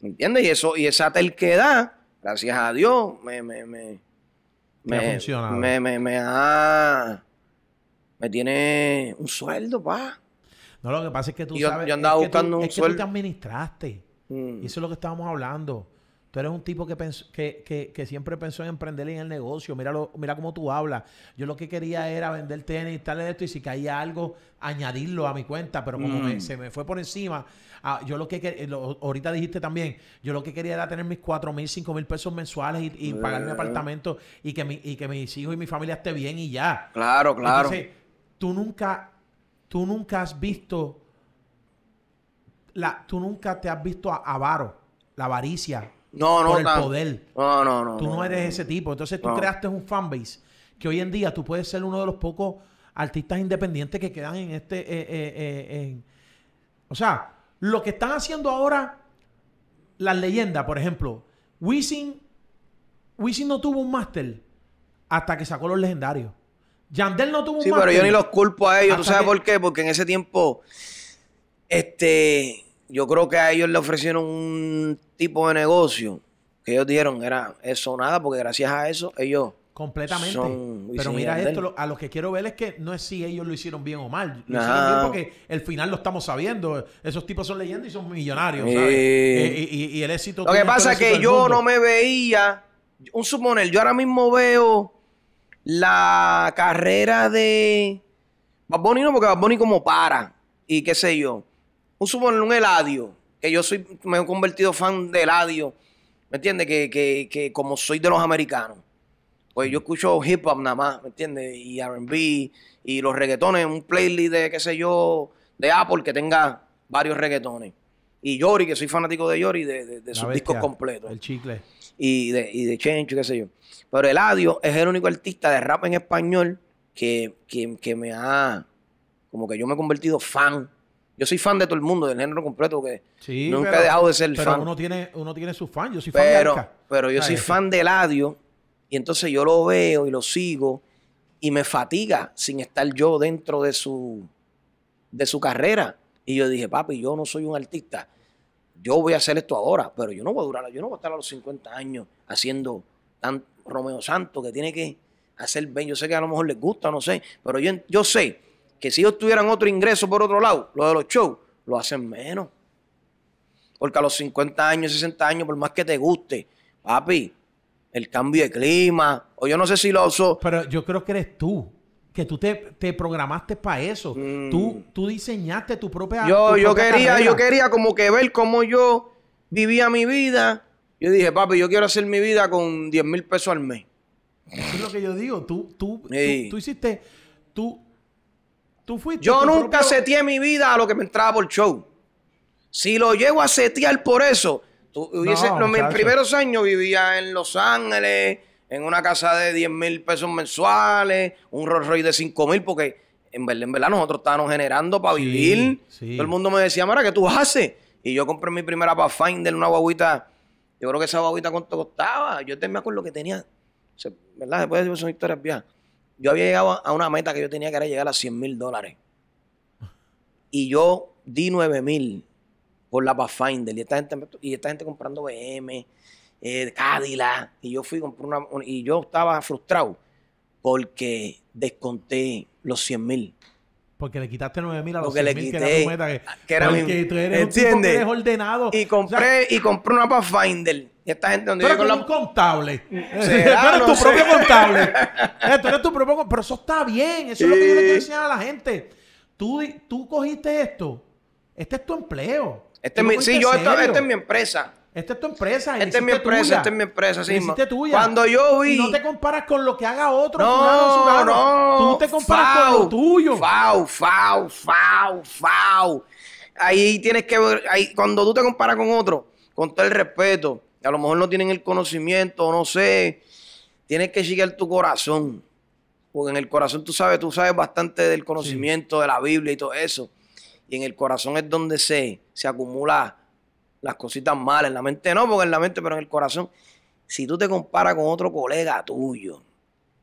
¿Me entiendes? Y, eso, y esa terquedad, gracias a Dios, me, me, me, me, me, me, me tiene un sueldo, pa. No, lo que pasa es que tú sabes. Yo andaba buscando que es Que tú te administraste. Mm. Y eso es lo que estábamos hablando. Tú eres un tipo que, que, siempre pensó en emprender en el negocio. Mira, mira cómo tú hablas. Yo lo que quería era vender tenis, tal de esto, y si caía algo, añadirlo a mi cuenta, pero como mm. se me fue por encima, ah, yo lo que ahorita dijiste también, yo lo que quería era tener mis cuatro mil, cinco mil pesos mensuales y, pagar mi eh. apartamento y que, mis hijos y mi familia esté bien y ya. Claro, claro. Entonces, tú nunca tú nunca has visto, la, tú nunca te has visto avaro, la avaricia, no, no, por el poder. No, no, no. Tú no, eres ese tipo. Entonces tú creaste un fanbase que hoy en día tú puedes ser uno de los pocos artistas independientes que quedan en este... Eh, eh, eh, o sea, lo que están haciendo ahora las leyendas, por ejemplo, Wisin, Wisin no tuvo un máster hasta que sacó los legendarios. Yandel no tuvo un Sí, pero yo ni los culpo a ellos. ¿Tú sabes por qué? Porque en ese tiempo, este, yo creo que a ellos le ofrecieron un tipo de negocio que ellos dieron. Era eso nada, porque gracias a eso ellos... Completamente. pero mira esto, a lo que quiero ver es que no es si ellos lo hicieron bien o mal. Lo hicieron bien porque el final lo estamos sabiendo. Esos tipos son leyendas y son millonarios, eh, y, y, el éxito... Lo que pasa es que yo no me veía... Un suponer, yo ahora mismo veo la carrera de Bad Bunny no, porque Bad Bunny como para y qué sé yo. Un suponer un Eladio, que yo soy, me he convertido fan de Eladio, ¿me entiendes? Que, como soy de los americanos. Pues yo escucho hip hop nada más, ¿me entiendes? Y RB y los reggaetones, un playlist de, qué sé yo, de Apple que tenga varios reggaetones. Y Yori, que soy fanático de Yori, de, sus discos completos. El chicle. Y de, y de Chencho, qué sé yo. Pero Eladio es el único artista de rap en español que, me ha. Como que yo me he convertido fan yo soy fan de todo el mundo, del género completo, que nunca he dejado de ser fan. Pero uno tiene, uno tiene sus fans, yo soy fan de Arca. Pero yo soy fan de Eladio, y entonces yo lo veo y lo sigo, y me fatiga sin estar yo dentro de su, de su carrera. Y yo dije, papi, yo no soy un artista. Yo voy a hacer esto ahora, pero yo no voy a durar, yo no voy a estar a los 50 años haciendo tanto Romeo Santo que tiene que hacer bien. Yo sé que a lo mejor les gusta, no sé, pero yo, yo sé que si ellos tuvieran otro ingreso por otro lado, lo de los shows, lo hacen menos. Porque a los 50 años, 60 años, por más que te guste, papi, el cambio de clima, o yo no sé si lo Pero yo creo que eres tú, que tú te, te programaste para eso. Mm. Tú, tú diseñaste tu propia. Yo, yo, quería, yo quería como que ver cómo yo vivía mi vida yo dije, papi, yo quiero hacer mi vida con 10 mil pesos al mes. Eso es lo que yo digo. Tú, tú, tú, hiciste. Tú, tú fuiste. Yo nunca propio... seteé mi vida a lo que me entraba por show. Si lo llego a setear por eso. Tú, mis primeros años vivía en Los Ángeles, en una casa de 10 mil pesos mensuales, un Rolls Royce de 5 mil, porque en verdad, en nosotros estábamos generando para vivir. Todo el mundo me decía, Mara, ¿qué tú haces? Y yo compré mi primera Pathfinder, una guaguita yo creo que esa babita cuánto costaba. Yo me acuerdo que tenía, ¿verdad? Después de son historias viejas. Yo había llegado a una meta que yo tenía que era llegar a 100 mil dólares. Y yo di 9 mil por la Pathfinder. Y esta gente, y esta gente comprando BM, eh, Cadillac. Y yo fui comprar una. Y yo estaba frustrado porque desconté los 100 mil. Porque le quitaste mil a los 100, mil que era tu Que, porque tú eres un tipo Y compré, y compré una Pathfinder. Y esta gente donde yo con la... un contable. Mm, tú eres ah, tu propio contable. eh, tú eres tu propio Pero eso está bien. Eso es lo que yo le quiero enseñar a la gente. Tú, tú cogiste esto. Este es tu empleo. Este sí, yo, esto, esta es mi empresa. Esta es tu empresa. Esta es mi empresa, esta es mi empresa, Cuando yo vi. no te comparas con lo que haga otro. No, no. no. Tú te comparas con lo tuyo. Fau, fau, fau, fau. Ahí tienes que ver. cuando tú te comparas con otro, con todo el respeto, a lo mejor no tienen el conocimiento, no sé. Tienes que llegar tu corazón. Porque en el corazón tú sabes, tú sabes bastante del conocimiento de la Biblia y todo eso. Y en el corazón es donde se, se acumula las cositas malas. En la mente no, porque en la mente, pero en el corazón. Si tú te comparas con otro colega tuyo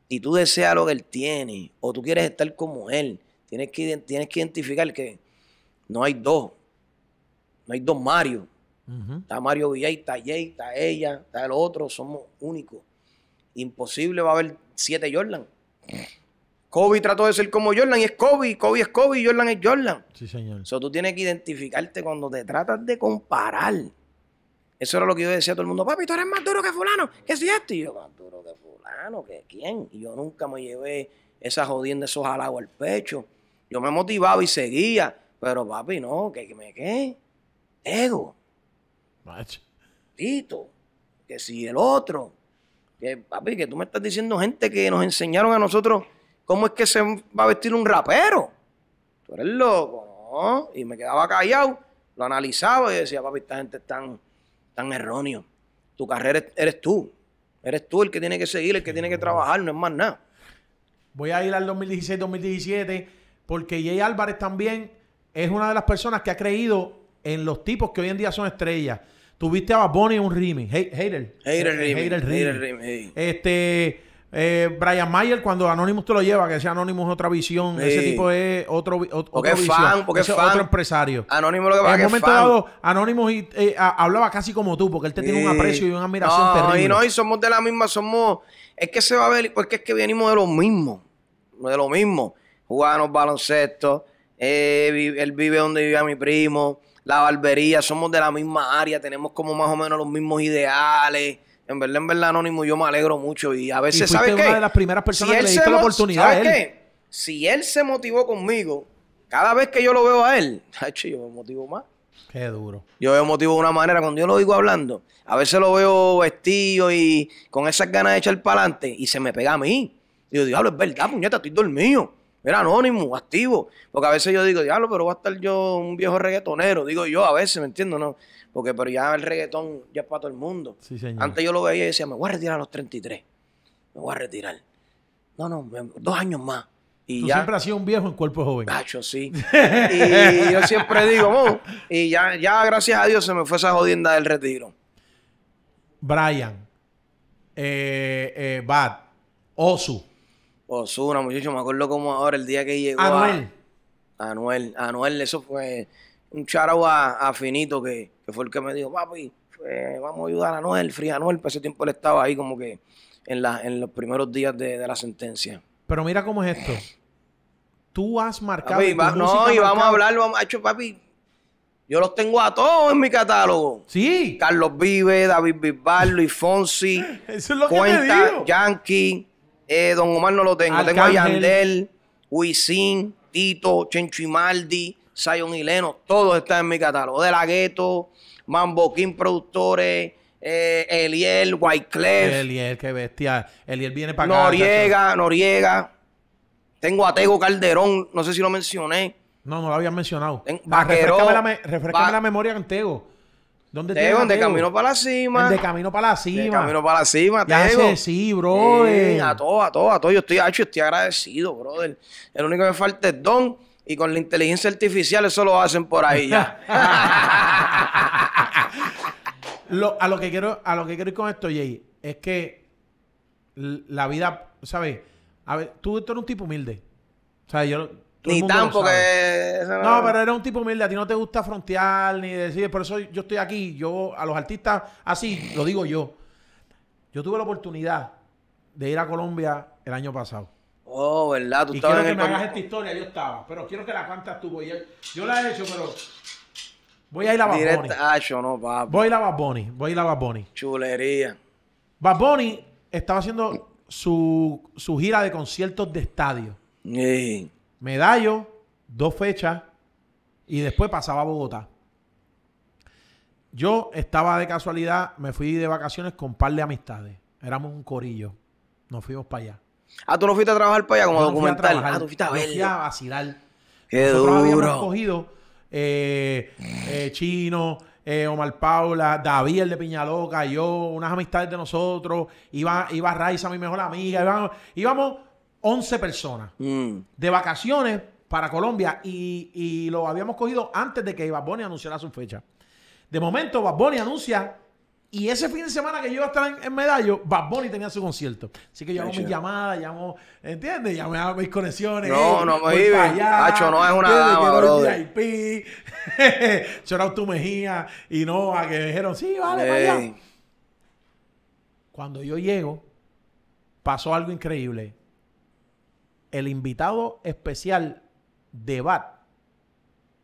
y tú deseas lo que él tiene o tú quieres estar como él, tienes que, tienes que identificar que no hay dos. No hay dos Mario. Está Mario Villay, está Jay, está ella, está el otro. Somos únicos. Imposible va a haber siete Jordan. Kobe trató de ser como Jordan y es Kobe, Kobe es Kobe y Jordan es Jordan. Sí, señor. Eso tú tienes que identificarte cuando te tratas de comparar. Eso era lo que yo decía a todo el mundo, papi, tú eres más duro que fulano, ¿Qué es esto. Y yo, más duro que fulano, que quién. Y yo nunca me llevé esa jodienda, esos halagos al pecho. Yo me motivaba y seguía, pero papi, no, que me qué. Ego. Macho. Tito, que si el otro. Que papi, que tú me estás diciendo gente que nos enseñaron a nosotros ¿Cómo es que se va a vestir un rapero? Tú eres loco, ¿no? Y me quedaba callado, lo analizaba y decía, papi, esta gente es tan, tan erróneo. Tu carrera eres tú. Eres tú el que tiene que seguir, el que tiene que trabajar, no es más nada. Voy a ir al 2016-2017 porque Jay Álvarez también es una de las personas que ha creído en los tipos que hoy en día son estrellas. Tuviste a Bad Bunny un remix. Este... Eh, Brian Mayer, cuando Anonymous te lo lleva, que ese Anonymous otra visión, ese tipo es otro, porque otro empresario. Anonymous lo que En el momento Anonymous eh, hablaba casi como tú, porque él te tiene un aprecio y una admiración terrible. Y no, y somos de la misma, somos. Es que se va a ver, porque es que venimos de lo mismo. De lo mismo. jugamos baloncesto, eh, él vive donde vive mi primo, la barbería, somos de la misma área, tenemos como más o menos los mismos ideales. En verdad, en verdad, Anónimo, yo me alegro mucho. Y a veces, ¿sabes qué? una de las primeras personas si que le la oportunidad a él? Qué? Si él se motivó conmigo, cada vez que yo lo veo a él, yo me motivo más. Qué duro. Yo me motivo de una manera cuando yo lo digo hablando. A veces lo veo vestido y con esas ganas de echar para adelante y se me pega a mí. Y yo, diablo, es verdad, puñeta, estoy dormido. Era anónimo, activo. Porque a veces yo digo, diablo, pero va a estar yo un viejo reggaetonero. Digo yo, a veces, ¿me entiendo? No. Porque, pero ya el reggaetón ya es para todo el mundo. Antes yo lo veía y decía, me voy a retirar a los 33. Me voy a retirar. No, no, dos años más. Y Tú siempre has sido un viejo en cuerpo joven. Cacho, sí. y yo siempre digo, oh", y ya, gracias a Dios, se me fue esa jodienda del retiro. Brian, eh, eh, Bad, Osu. Osuna, muchacho, me acuerdo como ahora el día que llegó. Anuel. Anuel, Anuel, eso fue un charo afinito Finito que que fue el que me dijo, papi, eh, vamos a ayudar a Noel, Fría Noel. para ese tiempo él estaba ahí como que en, en los primeros días de, la sentencia. Pero mira cómo es esto. Tú has marcado. no, y vamos a hablar, vamos a hecho, papi. Yo los tengo a todos en mi catálogo. Sí. Carlos Vive, David Bisbal, Luis Fonsi. Cuenta, Yankee, eh, Don Omar no lo tengo. Tengo a Yandel, Wisin, Tito, Chencho y Maldi, Sion y Leno, todos están en mi catálogo. De la Gueto, Mamboquín Productores, eh, Eliel, Clef. Eliel, qué bestia. Eliel viene para acá. Noriega, Noriega. Tengo a Tego Calderón, no sé si lo mencioné. No, no lo habían mencionado. Ten, refrescame, la, memoria con Tego. ¿Dónde Tego, De Camino para la Cima. De Camino para la Cima. De Camino para la Cima, sí, bro. a todo, a todo, a todo. Yo estoy, hecho, estoy agradecido, brother. El único que me falta es Don. Y con la inteligencia artificial eso lo hacen por ahí a, lo que quiero, a lo que quiero ir con esto, Jay, es que la vida, ¿sabes? A ver, tú, eres un tipo humilde. Ni tampoco que... No, pero eres un tipo humilde. A ti no te gusta frontear ni decir... Por eso yo estoy aquí. Yo a los artistas así, lo digo yo. Yo tuve la oportunidad de ir a Colombia el año pasado. Oh, ¿verdad? Tú y quiero que me hagas esta historia, yo estaba. Pero quiero que la cantas tú, voy. Yo la he hecho, pero. Voy a ir a Bad ah, Voy a ir a Voy a Chulería. Bad estaba haciendo su, gira de conciertos de estadio. Sí. Medallo, dos fechas, y después pasaba a Bogotá. Yo estaba de casualidad, me fui de vacaciones con un par de amistades. Éramos un corillo. Nos fuimos para allá. Ah, tú no fuiste a trabajar para allá como documental. Ah, tú fuiste a a vacilar. Qué Nosotros habíamos cogido eh, eh, Chino, eh, Omar Paula, David, el de Piñaloca, yo, unas amistades de nosotros. Iba, iba Raiza, mi mejor amiga. Íbamos, íbamos 11 personas mm. de vacaciones para Colombia y, lo habíamos cogido antes de que Bad anunciara su fecha. De momento, Bad anuncia y ese fin de semana que yo iba a estar en, Medallo, Bad Bunny tenía su concierto. Así que yo hago mis llamadas, llamo, ¿entiendes? Llamo a mis conexiones. No, no me iba Hacho, no es una dama, bro. VIP. tu Mejía y no, a que dijeron, sí, vale, vaya. Cuando yo llego, pasó algo increíble. El invitado especial de Bat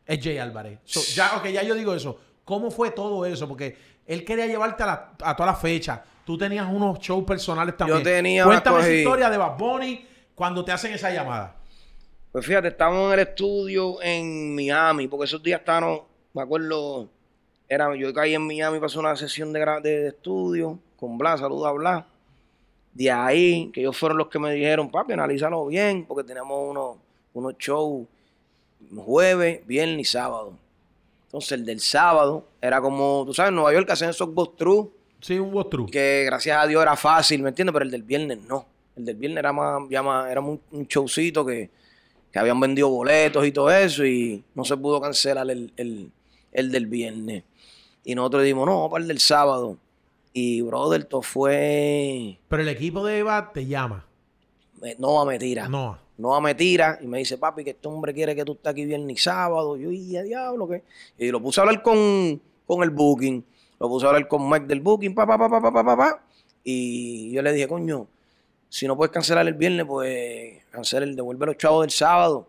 es Jay Álvarez. ya, ok, ya yo digo eso. ¿Cómo fue todo eso? Porque él quería llevarte a, toda la, fecha. Tú tenías unos shows personales también. Yo tenía Cuéntame la historia de Bad Bunny cuando te hacen esa llamada. Pues fíjate, estábamos en el estudio en Miami, porque esos días estaban, me acuerdo, era, yo caí en Miami, pasó una sesión de, estudio con Blas, saludos a Blas. De ahí, que ellos fueron los que me dijeron, papi, analízalo bien, porque tenemos unos, unos shows jueves, viernes y sábado. Entonces el del sábado era como, tú sabes, en Nueva York hacen esos bot true. Sí, un true. Que gracias a Dios era fácil, ¿me entiendes? Pero el del viernes no. El del viernes era más, ya era un, un showcito que, habían vendido boletos y todo eso y no se pudo cancelar el, del viernes. Y nosotros dijimos, no, para el del sábado. Y brother, todo fue... Pero el equipo de Eva te llama. Eh, no, mentira. No. No me tira y me dice, papi, que este hombre quiere que tú estés aquí viernes y sábado. yo, y a diablo, ¿qué? Y lo puse a hablar con, con el booking, lo puse a hablar con Mike del booking, papá papá papá Y yo le dije, coño, si no puedes cancelar el viernes, pues cancela el, devuelve los chavos del sábado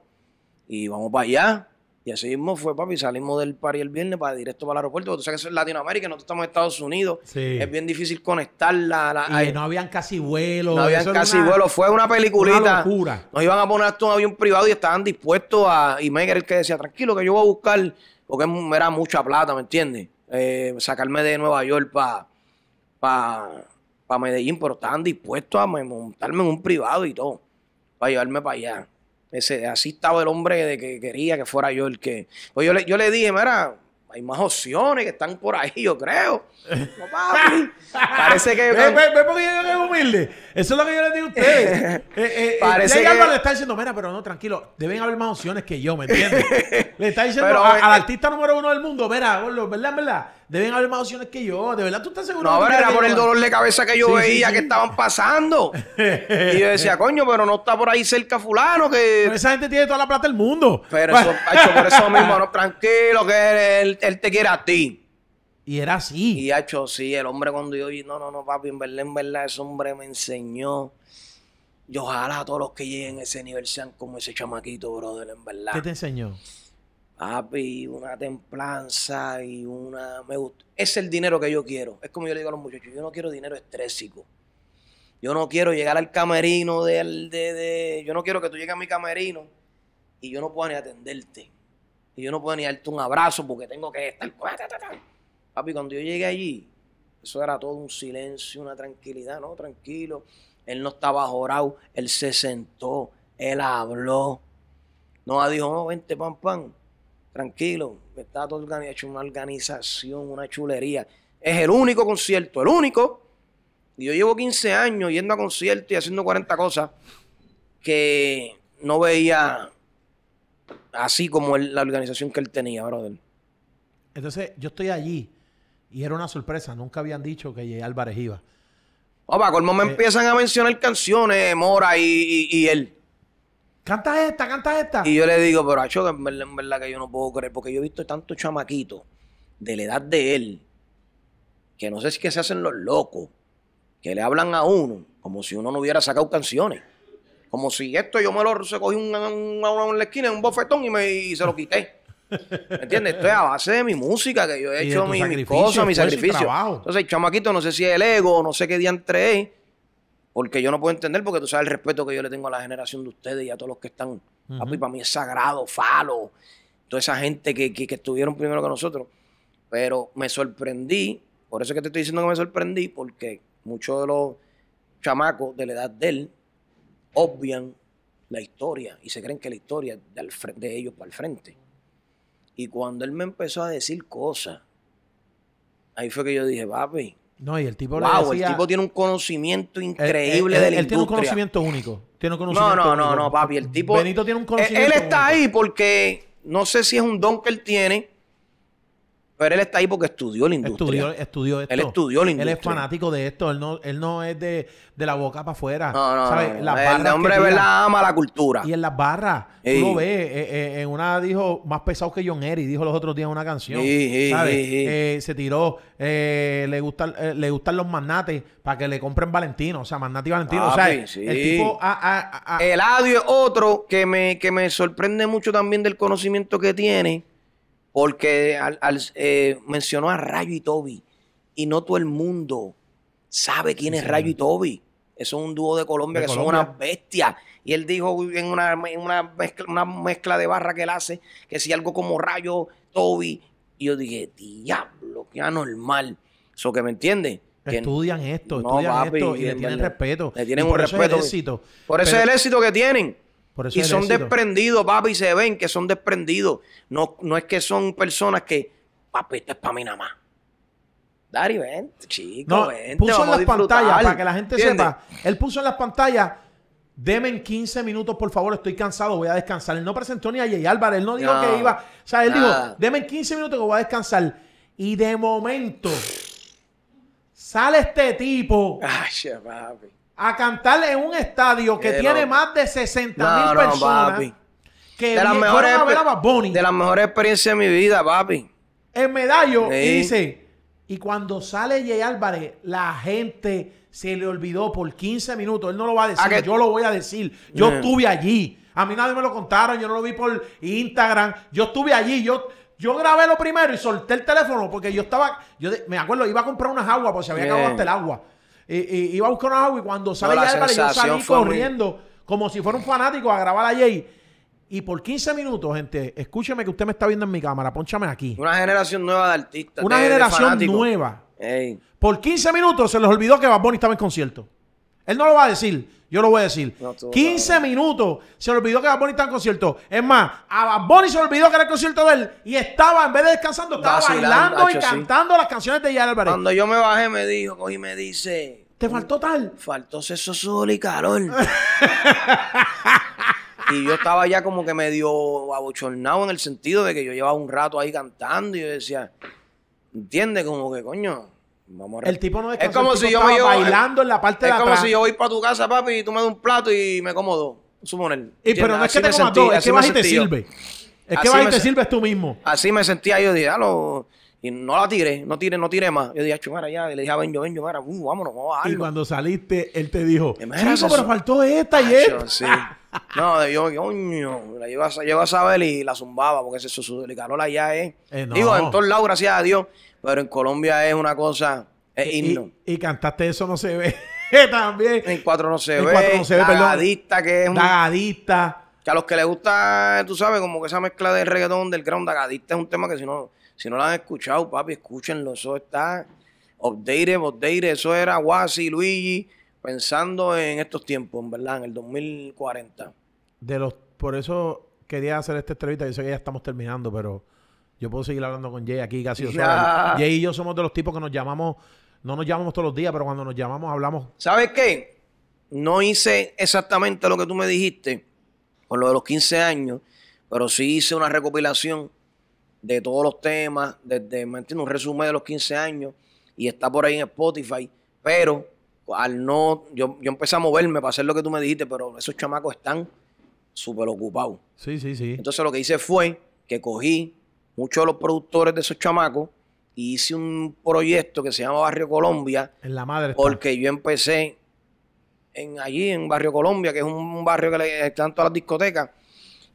y vamos para allá. Y así mismo fue, papi. Salimos del party el viernes para directo para el aeropuerto. porque Tú sabes que es Latinoamérica, nosotros estamos en Estados Unidos. Es bien difícil conectarla. La, no habían casi vuelos. No habían casi vuelos. Fue una peliculita. Una Nos iban a poner hasta un avión privado y estaban dispuestos a. Y Megar el que decía, tranquilo, que yo voy a buscar. Porque era mucha plata, ¿me entiendes? Eh, sacarme de Nueva York para. Medellín, pero estaban dispuestos a montarme en un privado y todo. Para llevarme para allá. Ese, así estaba el hombre de que quería que fuera yo el que. Pues yo le, yo le dije, mira, hay más opciones que están por ahí, yo creo. Parece que. Ve, ve, ve porque yo soy humilde. Eso es lo que yo le digo a ustedes. Eh, eh, eh, Parece que... le está diciendo, mira, pero no, tranquilo, deben haber más opciones que yo, ¿me entiendes? le está diciendo al artista número uno del mundo, mira, ¿verdad, verdad? deben haber más opciones que yo. De verdad, tú estás seguro. No, pero era por el dolor de cabeza que yo veía que estaban pasando. y yo decía, coño, pero no está por ahí cerca fulano Pero esa gente tiene toda la plata del mundo. Pero eso, hecho, por eso mismo, no, tranquilo, que él, te quiere a ti. Y era así. Y ha hecho, sí, el hombre cuando yo no, no, no, papi, en verdad, en verdad, ese hombre me enseñó. Y ojalá todos los que lleguen a ese nivel sean como ese chamaquito, brother, en verdad. ¿Qué te enseñó? Papi, una templanza y una... Me gusta. Es el dinero que yo quiero. Es como yo le digo a los muchachos, yo no quiero dinero estrésico. Yo no quiero llegar al camerino del... De, de... Yo no quiero que tú llegues a mi camerino y yo no pueda ni atenderte. Y yo no pueda ni darte un abrazo porque tengo que estar... Papi, cuando yo llegué allí, eso era todo un silencio, una tranquilidad, ¿no? Tranquilo. Él no estaba jorado, él se sentó, él habló. No dijo, no, vente, pam, pan tranquilo, está todo hecho una organización, una chulería. Es el único concierto, el único. Y yo llevo 15 años yendo a conciertos y haciendo 40 cosas que no veía así como la organización que él tenía, brother. Entonces, yo estoy allí y era una sorpresa. Nunca habían dicho que Álvarez iba. Opa, ¿Cómo me eh, empiezan a mencionar canciones, Mora y él. Canta esta, canta esta. Y yo le digo, pero Acho, que en verdad, que yo no puedo creer, porque yo he visto tantos chamaquitos de la edad de él, que no sé si que se hacen los locos, que le hablan a uno, como si uno no hubiera sacado canciones. Como si esto yo me lo se cogí un, en la esquina, un bofetón y, me, se lo quité. ¿Me entiendes? Esto es a base de mi música, que yo he hecho mi cosa, mi sacrificio. Entonces, el chamaquito, no sé si es el ego, no sé qué día entre porque yo no puedo entender, porque tú sabes el respeto que yo le tengo a la generación de ustedes y a todos los que están. para mí es sagrado, falo, toda esa gente que, estuvieron primero que nosotros. Pero me sorprendí, por eso que te estoy diciendo que me sorprendí, porque muchos de los chamacos de la edad de él obvian la historia y se creen que la historia es de, de ellos para el frente. Y cuando él me empezó a decir cosas, ahí fue que yo dije, papi, no, y el tipo wow, el tipo tiene un conocimiento increíble del el de él tiene un conocimiento único. Tiene un conocimiento no, no, no, no, papi. El tipo. Benito tiene un conocimiento. Él, está ahí porque no sé si es un don que él tiene, pero él está ahí porque estudió la industria. Estudió, estudió esto. Él estudió la industria. Él es fanático de esto. Él no, es de, la boca para afuera. No, no, no. el hombre de verdad ama la cultura. Y en las barras. Tú lo ves. Eh, eh, en una dijo, más pesado que John Eric dijo los otros días una canción. Sí, eh, se tiró. Eh, le, gustan, le gustan los magnates para que le compren Valentino. O sea, magnate y Valentino. o sea, el tipo... Ah, ah, ah, el audio es otro que me, que me sorprende mucho también del conocimiento que tiene porque al, eh, mencionó a Rayo y Toby. Y no todo el mundo sabe quién es Rayo y Toby. Eso es un dúo de Colombia que son una bestias. Y él dijo en una, mezcla, de barra que él hace que si algo como Rayo, Toby. Y yo dije, diablo, qué anormal. Eso que me entiende. estudian esto, estudian esto y le tienen respeto. Le tienen un por respeto. Eso el éxito. Por eso es el éxito que tienen y son desprendidos, papi, se ven que son desprendidos. No, no es que son personas que, papi, esto es para mí nada más. Dari, ven, chico, no, Puso en las pantallas, para que la gente sepa. Él puso en las pantallas, deme en 15 minutos, por favor, estoy cansado, voy a descansar. Él no presentó ni a Jay Álvarez, él no dijo que iba. O sea, él dijo, ah. deme en 15 minutos que voy a descansar. Y de momento, sale este tipo. Ay, papi a cantar en un estadio que tiene más de 60 mil personas. de las, mejores de experiencias de mi vida, papi. El medallo, y dice, y cuando sale Jay Álvarez, la gente se le olvidó por 15 minutos. Él no lo va a ah, decir, yo lo voy a decir. Yo eh. estuve allí. A mí nadie me lo contaron, yo no lo vi por Instagram. Yo estuve allí, yo... Yo grabé lo primero y solté el teléfono porque yo estaba, yo me acuerdo, iba a comprar unas aguas porque se había acabado eh. hasta el agua y iba a buscar una agua y cuando sale no, Álvarez yo salí corriendo como si fuera un fanático a grabar a Jay. Y por 15 minutos, gente, escúcheme que usted me está viendo en mi cámara, ponchame aquí. Una generación nueva de artistas. Una generación nueva. Por 15 minutos se les olvidó que Bad Bunny estaba en concierto. Él no lo va a decir. Yo lo voy a decir. 15 minutos. Se olvidó que Bad Bunny está en concierto. Es más, a Bad se olvidó que era el concierto de él. Y estaba, en vez de descansando, estaba bailando y cantando las canciones de Yael Álvarez. Cuando yo me bajé, me dijo, y me dice. ¿Te faltó tal? Faltó sexo, solo y calor. y yo estaba ya como que medio abochornado en el sentido de que yo llevaba un rato ahí cantando y yo decía, ¿entiendes? Como que, coño, el tipo no es como si yo bailando en la parte de atrás. Es como si yo voy para tu casa, papi, y tú me das un plato y me como dos. Y, pero no es que te comas dos, es que vas y te sirve. Es que vas y te sirves tú mismo. Así me sentía yo, dije, y no la tiré, no tiré, no tiré más. Yo dije, chumara, ya, le dije, ven, yo, ven, yo, ahora. uh, vámonos, vamos a Y cuando saliste, él te dijo, chico, pero faltó esta y esta. no, yo, coño, la llevas a, saber y la zumbaba porque se, le caló la ya, eh. Digo, en todos lados, gracias a Dios pero en Colombia es una cosa, es Y, cantaste eso no se ve también. En cuatro no se ve. En cuatro no se ve, Dagadista, que es un... Dagadista. Que a los que les gusta, tú sabes, como que esa mezcla de reggaetón, del ground, dagadista es un tema que si no, si no lo han escuchado, papi, escúchenlo. Eso está updated, updated. Eso era Wasi, Luigi, pensando en estos tiempos, en verdad, en el 2040. De los, por eso quería hacer esta entrevista. Yo sé que ya estamos terminando, pero yo puedo seguir hablando con Jay aquí casi dos horas. Jay y yo somos de los tipos que nos llamamos, no nos llamamos todos los días, pero cuando nos llamamos hablamos. ¿Sabes qué? No hice exactamente lo que tú me dijiste con lo de los 15 años, pero sí hice una recopilación de todos los temas, desde, mantener Un resumen de los 15 años y está por ahí en Spotify, pero al no, yo, yo empecé a moverme para hacer lo que tú me dijiste, pero esos chamacos están súper ocupados. Sí, sí, sí. Entonces lo que hice fue que cogí muchos de los productores de esos chamacos y hice un proyecto que se llama Barrio Colombia. En la madre. Porque yo empecé en, allí en Barrio Colombia, que es un, barrio que le están todas las discotecas.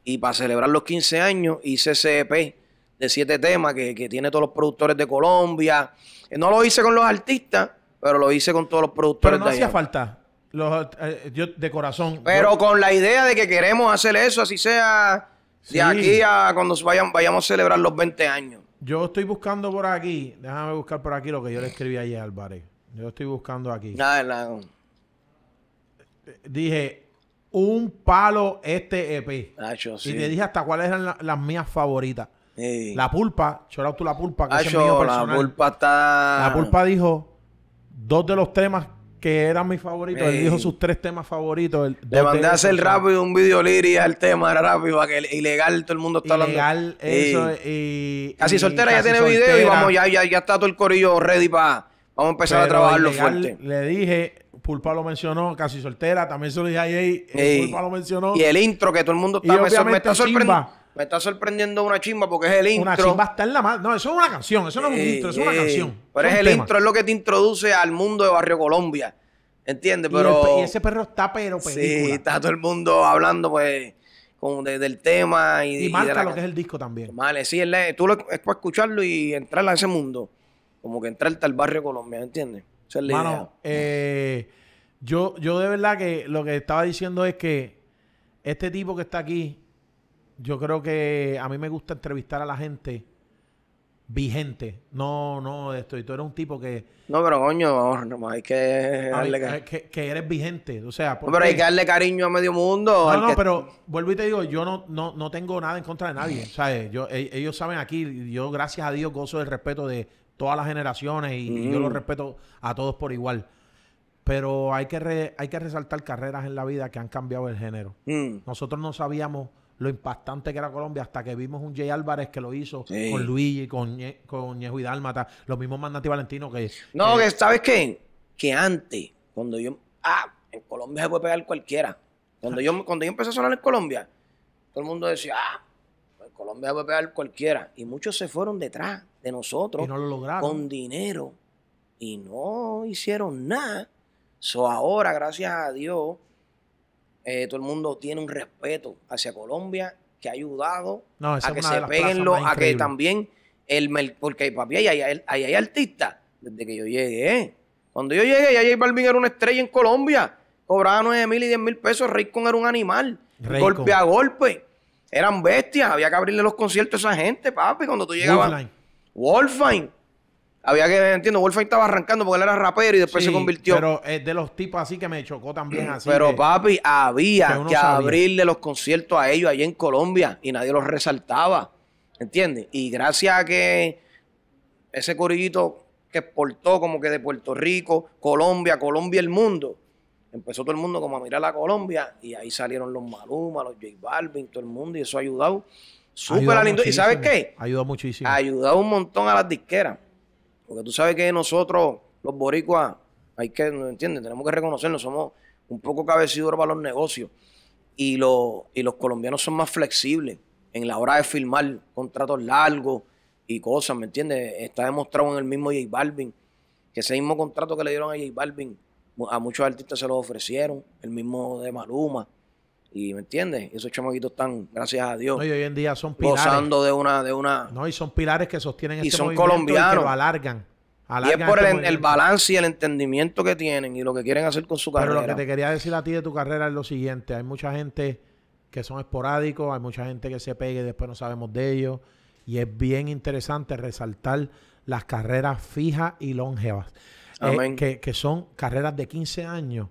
Y para celebrar los 15 años hice ese EP de siete temas que, tiene todos los productores de Colombia. No lo hice con los artistas, pero lo hice con todos los productores. de Pero no hacía falta. Eh, yo, de corazón. Pero con la idea de que queremos hacer eso, así sea de aquí a cuando vayamos, vayamos a celebrar los 20 años. Yo estoy buscando por aquí, déjame buscar por aquí lo que yo le escribí ayer Álvarez. Yo estoy buscando aquí. Dije, un palo este EP. Y le dije hasta cuáles eran las mías favoritas. La pulpa, chorao tú la pulpa, que La pulpa está. La pulpa dijo dos de los temas que era mi favorito. Él dijo sus tres temas favoritos. Le mandé a hacer rápido un video liria el tema rápido, que ilegal todo el mundo está hablando. Ilegal, eso. casi soltera ya tiene video y vamos, ya, ya, ya, está todo el corillo ready para. Vamos a empezar a trabajarlo fuerte. Le dije, Pulpa lo mencionó, casi soltera, también se lo dije ahí. Pulpa lo mencionó. Y el intro que todo el mundo está, me, me me está sorprendiendo una chimba porque es el intro. Una chimba está en la mano. No, eso es una canción. Eso no es un eh, intro, es una eh, canción. Pero es, el intro, es lo que te introduce al mundo de Barrio Colombia. ¿Entiendes? Pero. Y, ese perro está, pero película. Sí, está todo el mundo hablando, pues. como del tema y, y, lo que es el disco también. Vale, sí, es tú es para escucharlo y entrar a ese mundo. Como que entrar al barrio Colombia, ¿entiendes? es Mano, eh, yo, yo de verdad que lo que estaba diciendo es que este tipo que está aquí, yo creo que a mí me gusta entrevistar a la gente vigente. No, no, esto. Y tú eres un tipo que. No, pero coño, no, hay que darle Que, eres vigente. O sea, pero hay que darle cariño a medio mundo. No, no, pero vuelvo y te digo, yo no, no, no tengo nada en contra de nadie. ¿sabes? Yo, e, ellos saben aquí, yo gracias a Dios gozo del respeto de todas las generaciones y, yo los mm. respeto a todos por igual. Pero hay que, hay que resaltar carreras en la vida que han cambiado el género. Mm. Nosotros no sabíamos lo impactante que era Colombia hasta que vimos un Jay Álvarez que lo hizo con Luigi, con, con Ñejo y Dálmata, los mismos mandati Valentino que... No, que ¿sabes qué? Que antes, cuando yo... Ah, en Colombia se puede pegar cualquiera. Cuando yo, cuando yo empecé a sonar en Colombia, todo el mundo decía, ah, en Colombia se puede pegar cualquiera. Y muchos se fueron detrás de nosotros. Con dinero. Y no hicieron nada. So ahora, gracias a Dios, eh, todo el mundo tiene un respeto hacia Colombia que ha ayudado a que se peguen los, a que también el porque papi, hay, artistas desde que yo llegué. Cuando yo llegué, ya J Balvin era una estrella en Colombia. Cobraba 9 mil y diez mil pesos. Raycon era un animal. Golpe a golpe. Eran bestias. Había que abrirle los conciertos a esa gente, papi. Cuando tú llegabas. Wolfine. Había que, entiendo, Wolfgang estaba arrancando porque él era rapero y después se convirtió. Pero es de los tipos así que me chocó también así. Pero papi, había que, abrirle los conciertos a ellos allí en Colombia y nadie los resaltaba. ¿Entiendes? Y gracias a que ese corillito que exportó como que de Puerto Rico, Colombia, Colombia, el mundo, empezó todo el mundo como a mirar a Colombia y ahí salieron los Maluma, los J Balvin, todo el mundo y eso ha ayudado súper a la ¿Y sabes qué? Ayudó muchísimo. Ha ayudado un montón a las disqueras. Porque tú sabes que nosotros, los boricuas, hay que, ¿no entiendes? Tenemos que reconocernos, somos un poco cabeciduros para los negocios. Y, y los colombianos son más flexibles en la hora de firmar contratos largos y cosas, ¿me entiendes? Está demostrado en el mismo J Balvin, que ese mismo contrato que le dieron a J Balvin, a muchos artistas se los ofrecieron, el mismo de Maluma, y me entiendes, esos chamoquitos están, gracias a Dios, gozando de una, de una. No, y son pilares que sostienen y este son colombianos. Y que lo alargan. y es por este el, balance y el entendimiento que tienen y lo que quieren hacer con su carrera. Pero lo que te quería decir a ti de tu carrera es lo siguiente: hay mucha gente que son esporádicos, hay mucha gente que se pega y después no sabemos de ellos. Y es bien interesante resaltar las carreras fijas y longevas. Eh, amén que, que son carreras de 15 años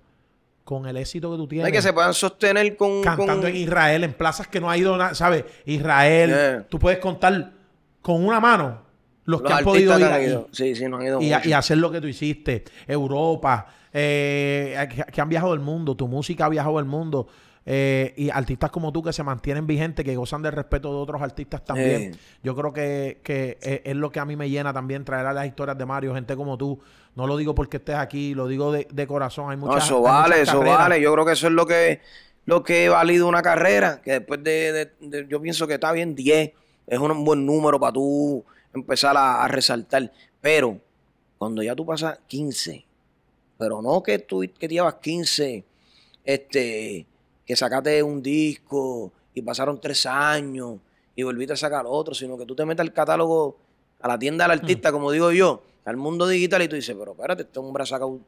con el éxito que tú tienes. que se puedan sostener con... Cantando en Israel, en plazas que no ha ido, nada, ¿sabes? Israel, tú puedes contar con una mano los, que han podido ir. Sí, sí, no han ido y, hacer lo que tú hiciste. Europa, eh, que, han viajado el mundo, tu música ha viajado el mundo. Eh, y artistas como tú que se mantienen vigentes, que gozan del respeto de otros artistas también. Yo creo que, es, eh, es, lo que a mí me llena también traer a las historias de Mario, gente como tú, no lo digo porque estés aquí, lo digo de, corazón. Hay muchas, no, eso vale, eso vale. Yo creo que eso es lo que, lo que valido una carrera. Que después de, Yo pienso que está bien 10. Es un buen número para tú empezar a, resaltar. Pero cuando ya tú pasas 15, pero no que tú que llevas 15, este, que sacaste un disco y pasaron tres años y volviste a sacar otro, sino que tú te metas el catálogo, a la tienda del mm. artista, como digo yo, al mundo digital y tú dices, pero espérate, este hombre ha un,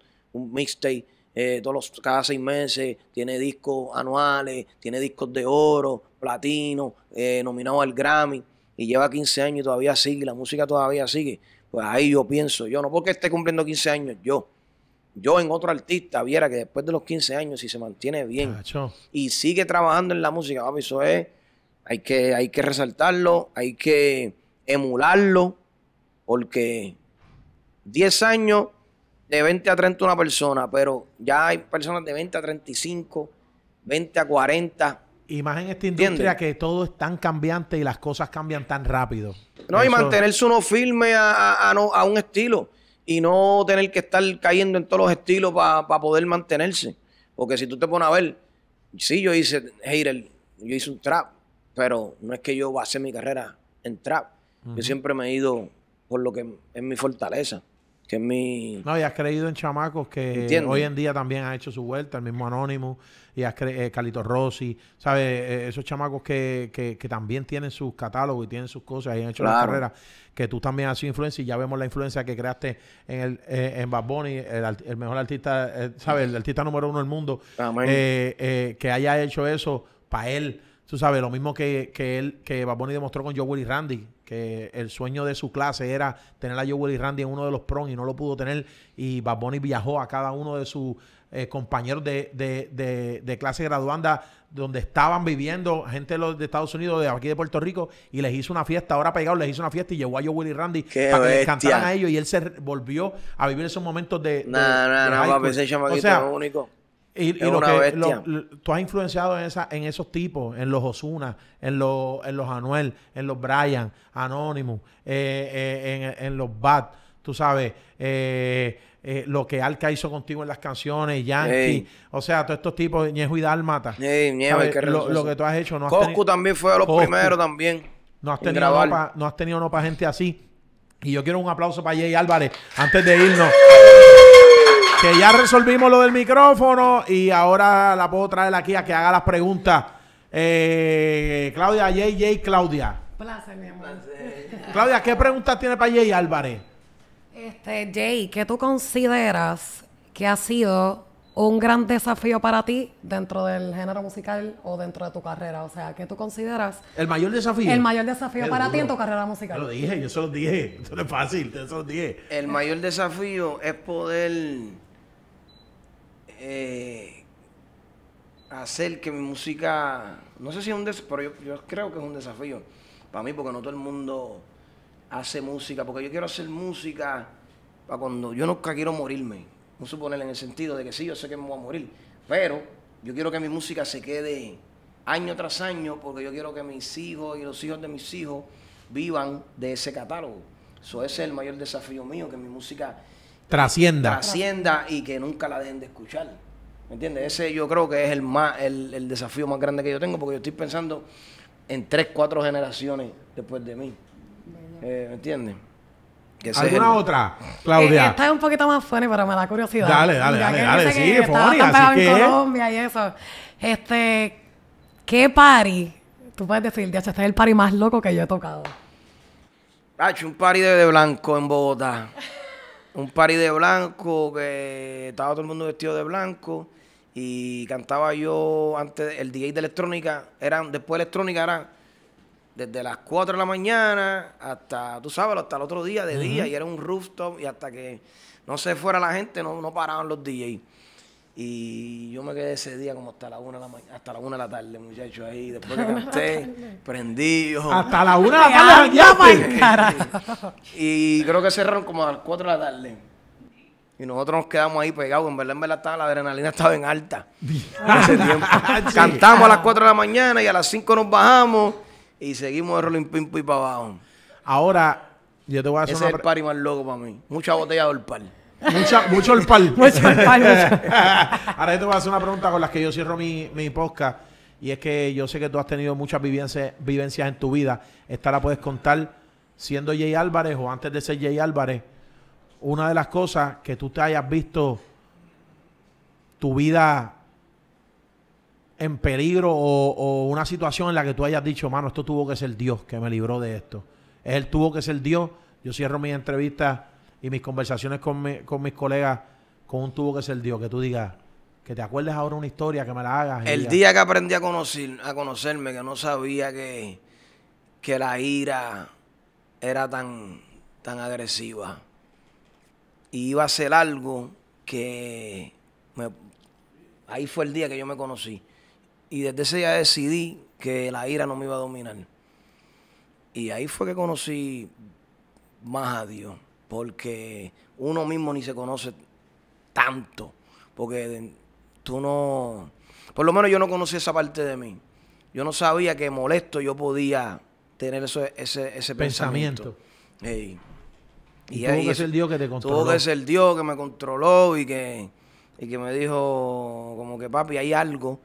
mixtape eh, todos los, cada seis meses, tiene discos anuales, tiene discos de oro, platino, eh, nominado al Grammy, y lleva 15 años y todavía sigue, la música todavía sigue. Pues ahí yo pienso, yo no porque esté cumpliendo 15 años, yo. Yo en otro artista viera que después de los 15 años, si se mantiene bien y sigue trabajando en la música, eso es, hay que, hay que resaltarlo, hay que emularlo, porque 10 años de 20 a 30 una persona, pero ya hay personas de 20 a 35, 20 a 40. Y más en esta industria que todo es tan cambiante y las cosas cambian tan rápido. No, y mantenerse uno firme a, un estilo y no tener que estar cayendo en todos los estilos para poder mantenerse. Porque si tú te pones a ver, sí, yo hice yo hice un trap, pero no es que yo base mi carrera en trap. Yo siempre me he ido por lo que es mi fortaleza que mi... No, y has creído en chamacos que hoy en día también han hecho su vuelta, el mismo Anónimo, y has creído, eh, Calito Rossi, ¿sabes? E-, e-, esos chamacos que, también tienen sus catálogos y tienen sus cosas y han hecho la carrera que tú también has sido influencia y ya vemos la influencia que creaste en el eh, Bad el, mejor artista, eh, ¿sabes? El artista número uno del mundo, que haya hecho eso para él, tú sabes, lo mismo que, que él, que Bad demostró con Joe Willy Randy, que el sueño de su clase era tener a Joe Willie Randy en uno de los prom y no lo pudo tener. Y Bad Bunny viajó a cada uno de sus eh, compañeros de, clase graduanda donde estaban viviendo gente de, los, Estados Unidos, de aquí de Puerto Rico, y les hizo una fiesta, ahora pegado les hizo una fiesta y llevó a Joe Willie Randy para que les a ellos y él se volvió a vivir esos momentos de... va a o sea, único. Y, lo que tú has influenciado en, esa, en esos tipos, en los Osuna, en los, en los Anuel, en los Brian, Anonymous, eh, eh, en, los Bat, tú sabes, eh, lo que Alca hizo contigo en las canciones, Yankee, o sea, todos estos tipos, Ñejo y Dálmata. lo, que tú has hecho. No has también fue de los primeros también. No has tenido no para gente así. Y yo quiero un aplauso para Jay Álvarez antes de irnos que ya resolvimos lo del micrófono y ahora la puedo traer aquí a que haga las preguntas. Eh, Claudia, Jay, Claudia. Placer, mi Claudia, ¿qué preguntas tiene para Jay Álvarez? Este, Jay, ¿qué tú consideras que ha sido un gran desafío para ti dentro del género musical o dentro de tu carrera? O sea, ¿qué tú consideras? ¿El mayor desafío? El mayor desafío para ti en tu carrera musical. Yo lo dije, yo se dije. Eso no es fácil, yo dije. El mayor desafío es poder eh, hacer que mi música, no sé si es un desafío, pero yo, creo que es un desafío para mí, porque no todo el mundo hace música, porque yo quiero hacer música para cuando yo nunca quiero morirme, no suponer en el sentido de que sí, yo sé que me voy a morir, pero yo quiero que mi música se quede año tras año, porque yo quiero que mis hijos y los hijos de mis hijos vivan de ese catálogo. Eso es el mayor desafío mío, que mi música trascienda. Trascienda y que nunca la dejen de escuchar. ¿Me entiendes? Ese yo creo que es el, más, el, desafío más grande que yo tengo, porque yo estoy pensando en tres, cuatro generaciones después de mí. Eh, ¿Me entiendes? ¿Alguna otra, Claudia? Eh, esta es un poquito más fuerte pero me da curiosidad. Dale, dale, dale, Sí, Colombia y eso. Este, ¿qué party? Tú puedes decir, este es el party más loco que yo he tocado. Ah, un party de blanco en Bogotá un party de blanco que estaba todo el mundo vestido de blanco y cantaba yo antes, el DJ de electrónica, eran, después de electrónica era desde las 4 de la mañana hasta, tú sabes, hasta el otro día de día y era un rooftop y hasta que no se fuera la gente no, no paraban los DJs. Y yo me quedé ese día como hasta la una de la mañana, hasta la una de la tarde, muchachos, ahí. Después que canté, prendí. Hasta la una de la tarde, y creo que cerraron como a las cuatro de la tarde. Y nosotros nos quedamos ahí pegados. En verdad, en verdad, la adrenalina estaba en alta. Ah, Cantamos a las 4 de la mañana y a las 5 nos bajamos y seguimos de rolling pim pim para abajo. Ahora, yo te voy a hacer Ese es el más loco para mí. Mucha botella de mucho el palo Ahora te voy a hacer una pregunta con las que yo cierro mi, mi podcast. Y es que yo sé que tú has tenido muchas vivencias, vivencias en tu vida. Esta la puedes contar siendo Jay Álvarez o antes de ser Jay Álvarez. Una de las cosas que tú te hayas visto tu vida en peligro o, una situación en la que tú hayas dicho, mano, esto tuvo que ser Dios que me libró de esto. Él tuvo que ser Dios. Yo cierro mi entrevista y mis conversaciones con, con mis colegas con un tubo que es el Dios que tú digas, que te acuerdes ahora una historia, que me la hagas. El día que aprendí a, conocer, a conocerme, que no sabía que, que la ira era tan, tan agresiva. Y iba a ser algo que ahí fue el día que yo me conocí. Y desde ese día decidí que la ira no me iba a dominar. Y ahí fue que conocí más a Dios porque uno mismo ni se conoce tanto, porque tú no, por lo menos yo no conocía esa parte de mí. Yo no sabía que molesto yo podía tener eso, ese, pensamiento. pensamiento. Y, tuvo que es, el Dios que te controló. Tuvo que ser Dios que me controló y que, y que me dijo como que papi, hay algo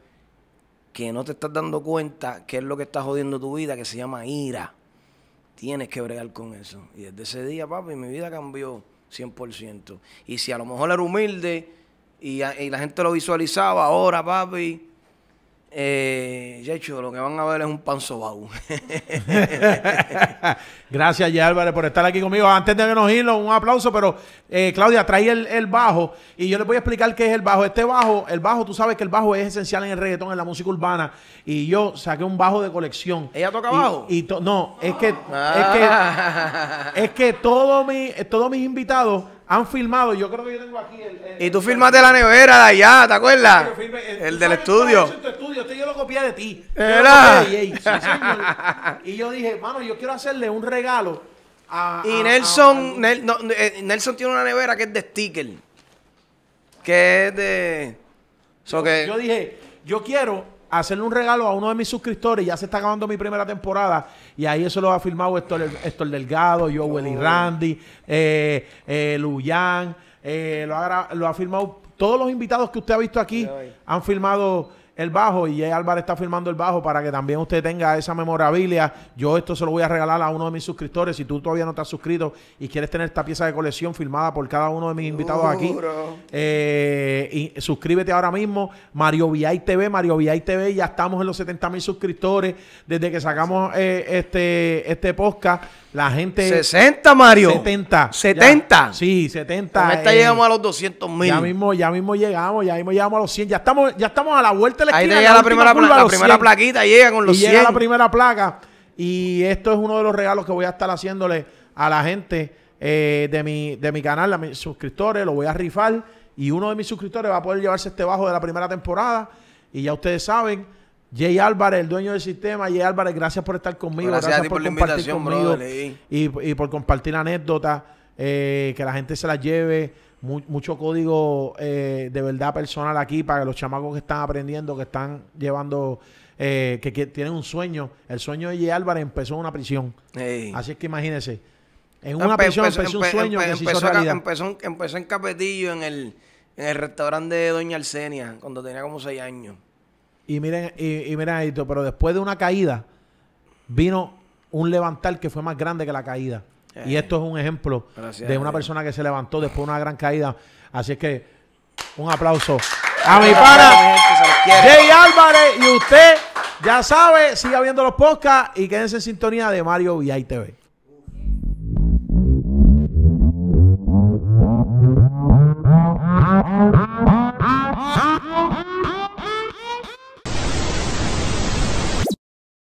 que no te estás dando cuenta que es lo que está jodiendo tu vida, que se llama ira. Tienes que bregar con eso. Y desde ese día, papi, mi vida cambió 100%. Y si a lo mejor era humilde y, y la gente lo visualizaba, ahora, papi, eh, hecho, lo que van a ver es un pan Gracias, Yálvarez, Álvarez, por estar aquí conmigo. Antes de que un aplauso, pero eh, Claudia, trae el, bajo y yo les voy a explicar qué es el bajo. Este bajo, el bajo, tú sabes que el bajo es esencial en el reggaetón, en la música urbana. Y yo saqué un bajo de colección. ¿Ella toca bajo? Y no, es que, ah. es que, todo mi, todos mis invitados han filmado, yo creo que yo tengo aquí el... y tú filmaste la nevera de allá, ¿te acuerdas? Eh, el, del estudio. estudio, este yo lo copié de ti. Era. y yo dije, mano, yo quiero hacerle un regalo a... Y Nelson, eh, Nelson tiene una nevera que es de sticker. Que es de... yo dije, yo quiero hacerle un regalo a uno de mis suscriptores. Ya se está acabando mi primera temporada. Y ahí eso lo ha firmado Héctor, Delgado, yo, oh. Randy, eh, eh, Luyan. Eh, lo, ha, lo ha firmado. Todos los invitados que usted ha visto aquí han firmado el bajo y Álvarez está firmando el bajo para que también usted tenga esa memorabilia. Yo esto se lo voy a regalar a uno de mis suscriptores. Si tú todavía no te has suscrito y quieres tener esta pieza de colección firmada por cada uno de mis invitados aquí, eh, y suscríbete ahora mismo. Mario VI TV, Mario VI TV, ya estamos en los 70 mil suscriptores desde que sacamos eh, este, este podcast. La gente. 60, Mario. 70. 70. sí, 70. ya llegamos eh. a los 200 mil. Ya mismo, ya mismo llegamos, ya mismo llegamos a los 100. Ya estamos, ya estamos a la vuelta Ahí llega la, primera, la primera plaquita, llega con los y Llega la primera placa. Y esto es uno de los regalos que voy a estar haciéndole a la gente eh, de, mi, de mi canal, a mis suscriptores. Lo voy a rifar. Y uno de mis suscriptores va a poder llevarse este bajo de la primera temporada. Y ya ustedes saben, Jay Álvarez, el dueño del sistema. Jay Álvarez, gracias por estar conmigo. Gracias, por, compartir conmigo. y, por compartir anécdotas. Eh, que la gente se las lleve mucho código eh, de verdad personal aquí para los chamacos que están aprendiendo, que están llevando, eh, que, tienen un sueño. El sueño de J. Álvarez empezó en una prisión. Así es que imagínense. En una prisión empezó, un sueño que Empezó, en Capetillo, en el, restaurante de Doña Arsenia, cuando tenía como seis años. Y miren, y, y miren esto, pero después de una caída, vino un levantar que fue más grande que la caída y eh, esto es un ejemplo de una persona que se levantó después de una gran caída. Así es que un aplauso a mi para Jay Álvarez y usted ya sabe, siga viendo los podcasts y quédense en sintonía de Mario VI TV.